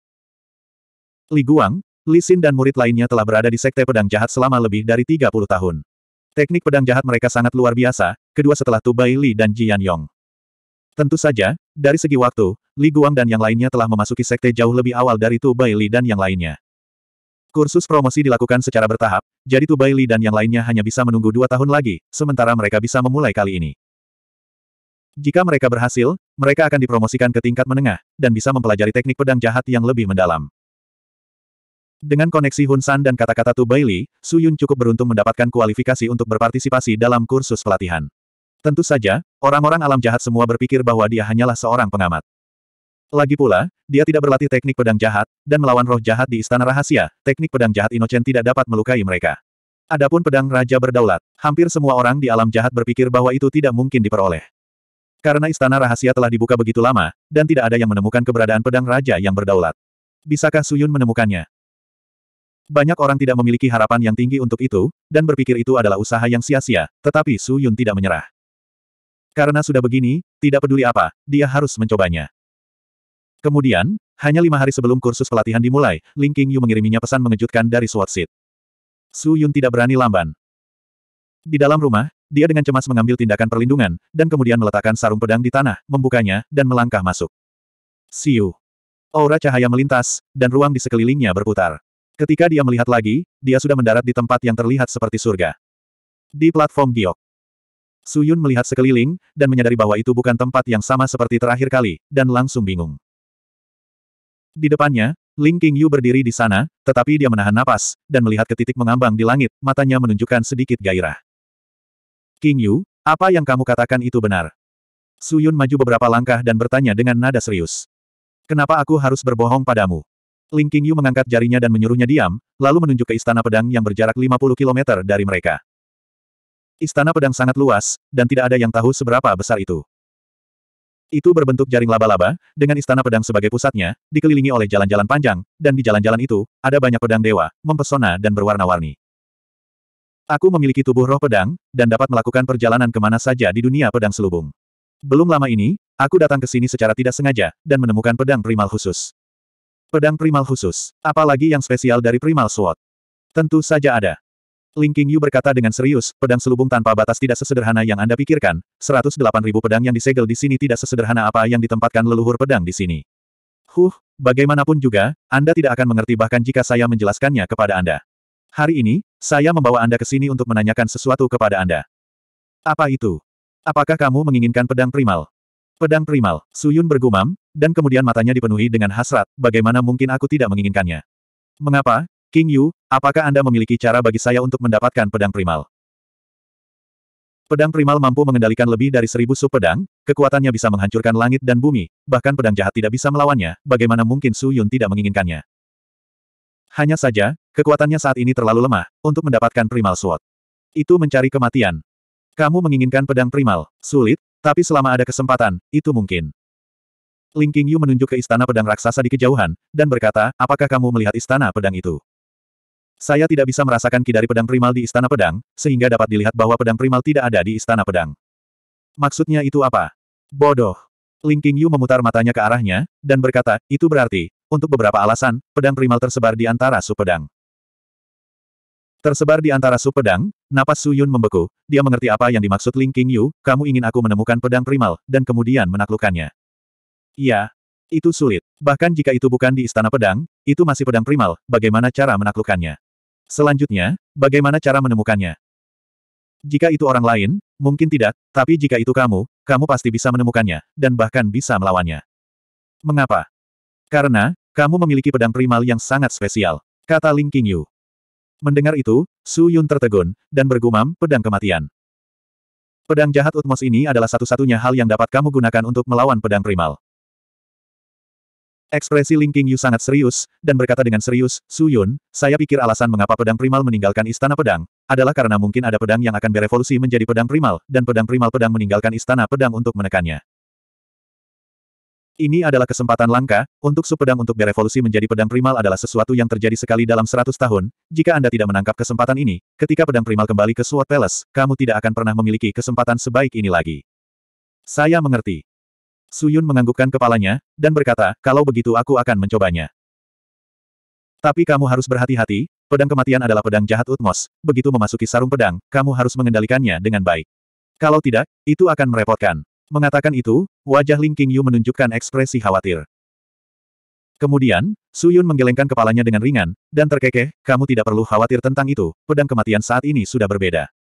A: Li Guang, Li Xin dan murid lainnya telah berada di sekte pedang jahat selama lebih dari 30 tahun. Teknik pedang jahat mereka sangat luar biasa, kedua setelah Tu Bai Li dan Jian Yong. Tentu saja, dari segi waktu, Li Guang dan yang lainnya telah memasuki sekte jauh lebih awal dari Tu Bai Li dan yang lainnya. Kursus promosi dilakukan secara bertahap, jadi Tu Bai Li dan yang lainnya hanya bisa menunggu dua tahun lagi, sementara mereka bisa memulai kali ini. Jika mereka berhasil, mereka akan dipromosikan ke tingkat menengah, dan bisa mempelajari teknik pedang jahat yang lebih mendalam. Dengan koneksi Hun San dan kata-kata Tu Baili, Su Yun cukup beruntung mendapatkan kualifikasi untuk berpartisipasi dalam kursus pelatihan. Tentu saja, orang-orang alam jahat semua berpikir bahwa dia hanyalah seorang pengamat. Lagi pula, dia tidak berlatih teknik pedang jahat, dan melawan roh jahat di istana rahasia, teknik pedang jahat Innocent tidak dapat melukai mereka. Adapun pedang raja berdaulat, hampir semua orang di alam jahat berpikir bahwa itu tidak mungkin diperoleh. Karena istana rahasia telah dibuka begitu lama, dan tidak ada yang menemukan keberadaan pedang raja yang berdaulat. Bisakah Suyun menemukannya? Banyak orang tidak memiliki harapan yang tinggi untuk itu, dan berpikir itu adalah usaha yang sia-sia, tetapi Suyun tidak menyerah. Karena sudah begini, tidak peduli apa, dia harus mencobanya. Kemudian, hanya lima hari sebelum kursus pelatihan dimulai, Ling King Yu mengiriminya pesan mengejutkan dari Sword Seed. Su Yun tidak berani lamban. Di dalam rumah, dia dengan cemas mengambil tindakan perlindungan, dan kemudian meletakkan sarung pedang di tanah, membukanya, dan melangkah masuk. Siu. Aura cahaya melintas, dan ruang di sekelilingnya berputar. Ketika dia melihat lagi, dia sudah mendarat di tempat yang terlihat seperti surga. Di platform giok. Suyun melihat sekeliling, dan menyadari bahwa itu bukan tempat yang sama seperti terakhir kali, dan langsung bingung. Di depannya, Ling Qingyu berdiri di sana, tetapi dia menahan napas, dan melihat ke titik mengambang di langit, matanya menunjukkan sedikit gairah. King Yu, apa yang kamu katakan itu benar? Su Yun maju beberapa langkah dan bertanya dengan nada serius. Kenapa aku harus berbohong padamu? Ling King Yu mengangkat jarinya dan menyuruhnya diam, lalu menunjuk ke istana pedang yang berjarak 50 km dari mereka. Istana pedang sangat luas, dan tidak ada yang tahu seberapa besar itu. Itu berbentuk jaring laba-laba, dengan istana pedang sebagai pusatnya, dikelilingi oleh jalan-jalan panjang, dan di jalan-jalan itu, ada banyak pedang dewa, mempesona dan berwarna-warni. Aku memiliki tubuh roh pedang, dan dapat melakukan perjalanan kemana saja di dunia pedang selubung. Belum lama ini, aku datang ke sini secara tidak sengaja, dan menemukan pedang primal khusus. Pedang primal khusus. Apalagi yang spesial dari primal sword? Tentu saja ada. Ling Qingyu berkata dengan serius, pedang selubung tanpa batas tidak sesederhana yang Anda pikirkan, ribu pedang yang disegel di sini tidak sesederhana apa yang ditempatkan leluhur pedang di sini. Huh, bagaimanapun juga, Anda tidak akan mengerti bahkan jika saya menjelaskannya kepada Anda. Hari ini, saya membawa Anda ke sini untuk menanyakan sesuatu kepada Anda. Apa itu? Apakah kamu menginginkan pedang primal? Pedang primal, Suyun bergumam, dan kemudian matanya dipenuhi dengan hasrat, bagaimana mungkin aku tidak menginginkannya? Mengapa, King Yu, apakah Anda memiliki cara bagi saya untuk mendapatkan pedang primal? Pedang primal mampu mengendalikan lebih dari seribu sub pedang, kekuatannya bisa menghancurkan langit dan bumi, bahkan pedang jahat tidak bisa melawannya, bagaimana mungkin Suyun tidak menginginkannya. Hanya saja, kekuatannya saat ini terlalu lemah, untuk mendapatkan primal sword. Itu mencari kematian. Kamu menginginkan pedang primal, sulit, tapi selama ada kesempatan, itu mungkin. Ling Qingyu menunjuk ke istana pedang raksasa di kejauhan, dan berkata, apakah kamu melihat istana pedang itu? Saya tidak bisa merasakan ki dari pedang primal di istana pedang, sehingga dapat dilihat bahwa pedang primal tidak ada di istana pedang. Maksudnya itu apa? Bodoh. Ling Qingyu memutar matanya ke arahnya, dan berkata, itu berarti, untuk beberapa alasan, pedang primal tersebar di antara su pedang. Tersebar di antara su pedang, napas Su Yun membeku, dia mengerti apa yang dimaksud Ling King Yu, kamu ingin aku menemukan pedang primal, dan kemudian menaklukkannya. Iya, itu sulit. Bahkan jika itu bukan di istana pedang, itu masih pedang primal, bagaimana cara menaklukkannya? Selanjutnya, bagaimana cara menemukannya? Jika itu orang lain, mungkin tidak, tapi jika itu kamu, kamu pasti bisa menemukannya, dan bahkan bisa melawannya. Mengapa? Karena, kamu memiliki pedang primal yang sangat spesial, kata Ling Qingyu. Mendengar itu, Su Yun tertegun, dan bergumam, pedang kematian. Pedang jahat Utmos ini adalah satu-satunya hal yang dapat kamu gunakan untuk melawan pedang primal. Ekspresi Ling Qingyu sangat serius, dan berkata dengan serius, Su Yun, saya pikir alasan mengapa pedang primal meninggalkan istana pedang, adalah karena mungkin ada pedang yang akan berevolusi menjadi pedang primal, dan pedang primal pedang meninggalkan istana pedang untuk menekannya. Ini adalah kesempatan langka, untuk sup pedang untuk berevolusi menjadi pedang primal adalah sesuatu yang terjadi sekali dalam seratus tahun, jika Anda tidak menangkap kesempatan ini, ketika pedang primal kembali ke Sword Palace, kamu tidak akan pernah memiliki kesempatan sebaik ini lagi. Saya mengerti. Suyun menganggukkan kepalanya, dan berkata, kalau begitu aku akan mencobanya. Tapi kamu harus berhati-hati, pedang kematian adalah pedang jahat Utmos, begitu memasuki sarung pedang, kamu harus mengendalikannya dengan baik. Kalau tidak, itu akan merepotkan. Mengatakan itu, wajah Ling Qingyu menunjukkan ekspresi khawatir. Kemudian, Su Yun menggelengkan kepalanya dengan ringan, dan terkekeh, kamu tidak perlu khawatir tentang itu, pedang kematian saat ini sudah berbeda.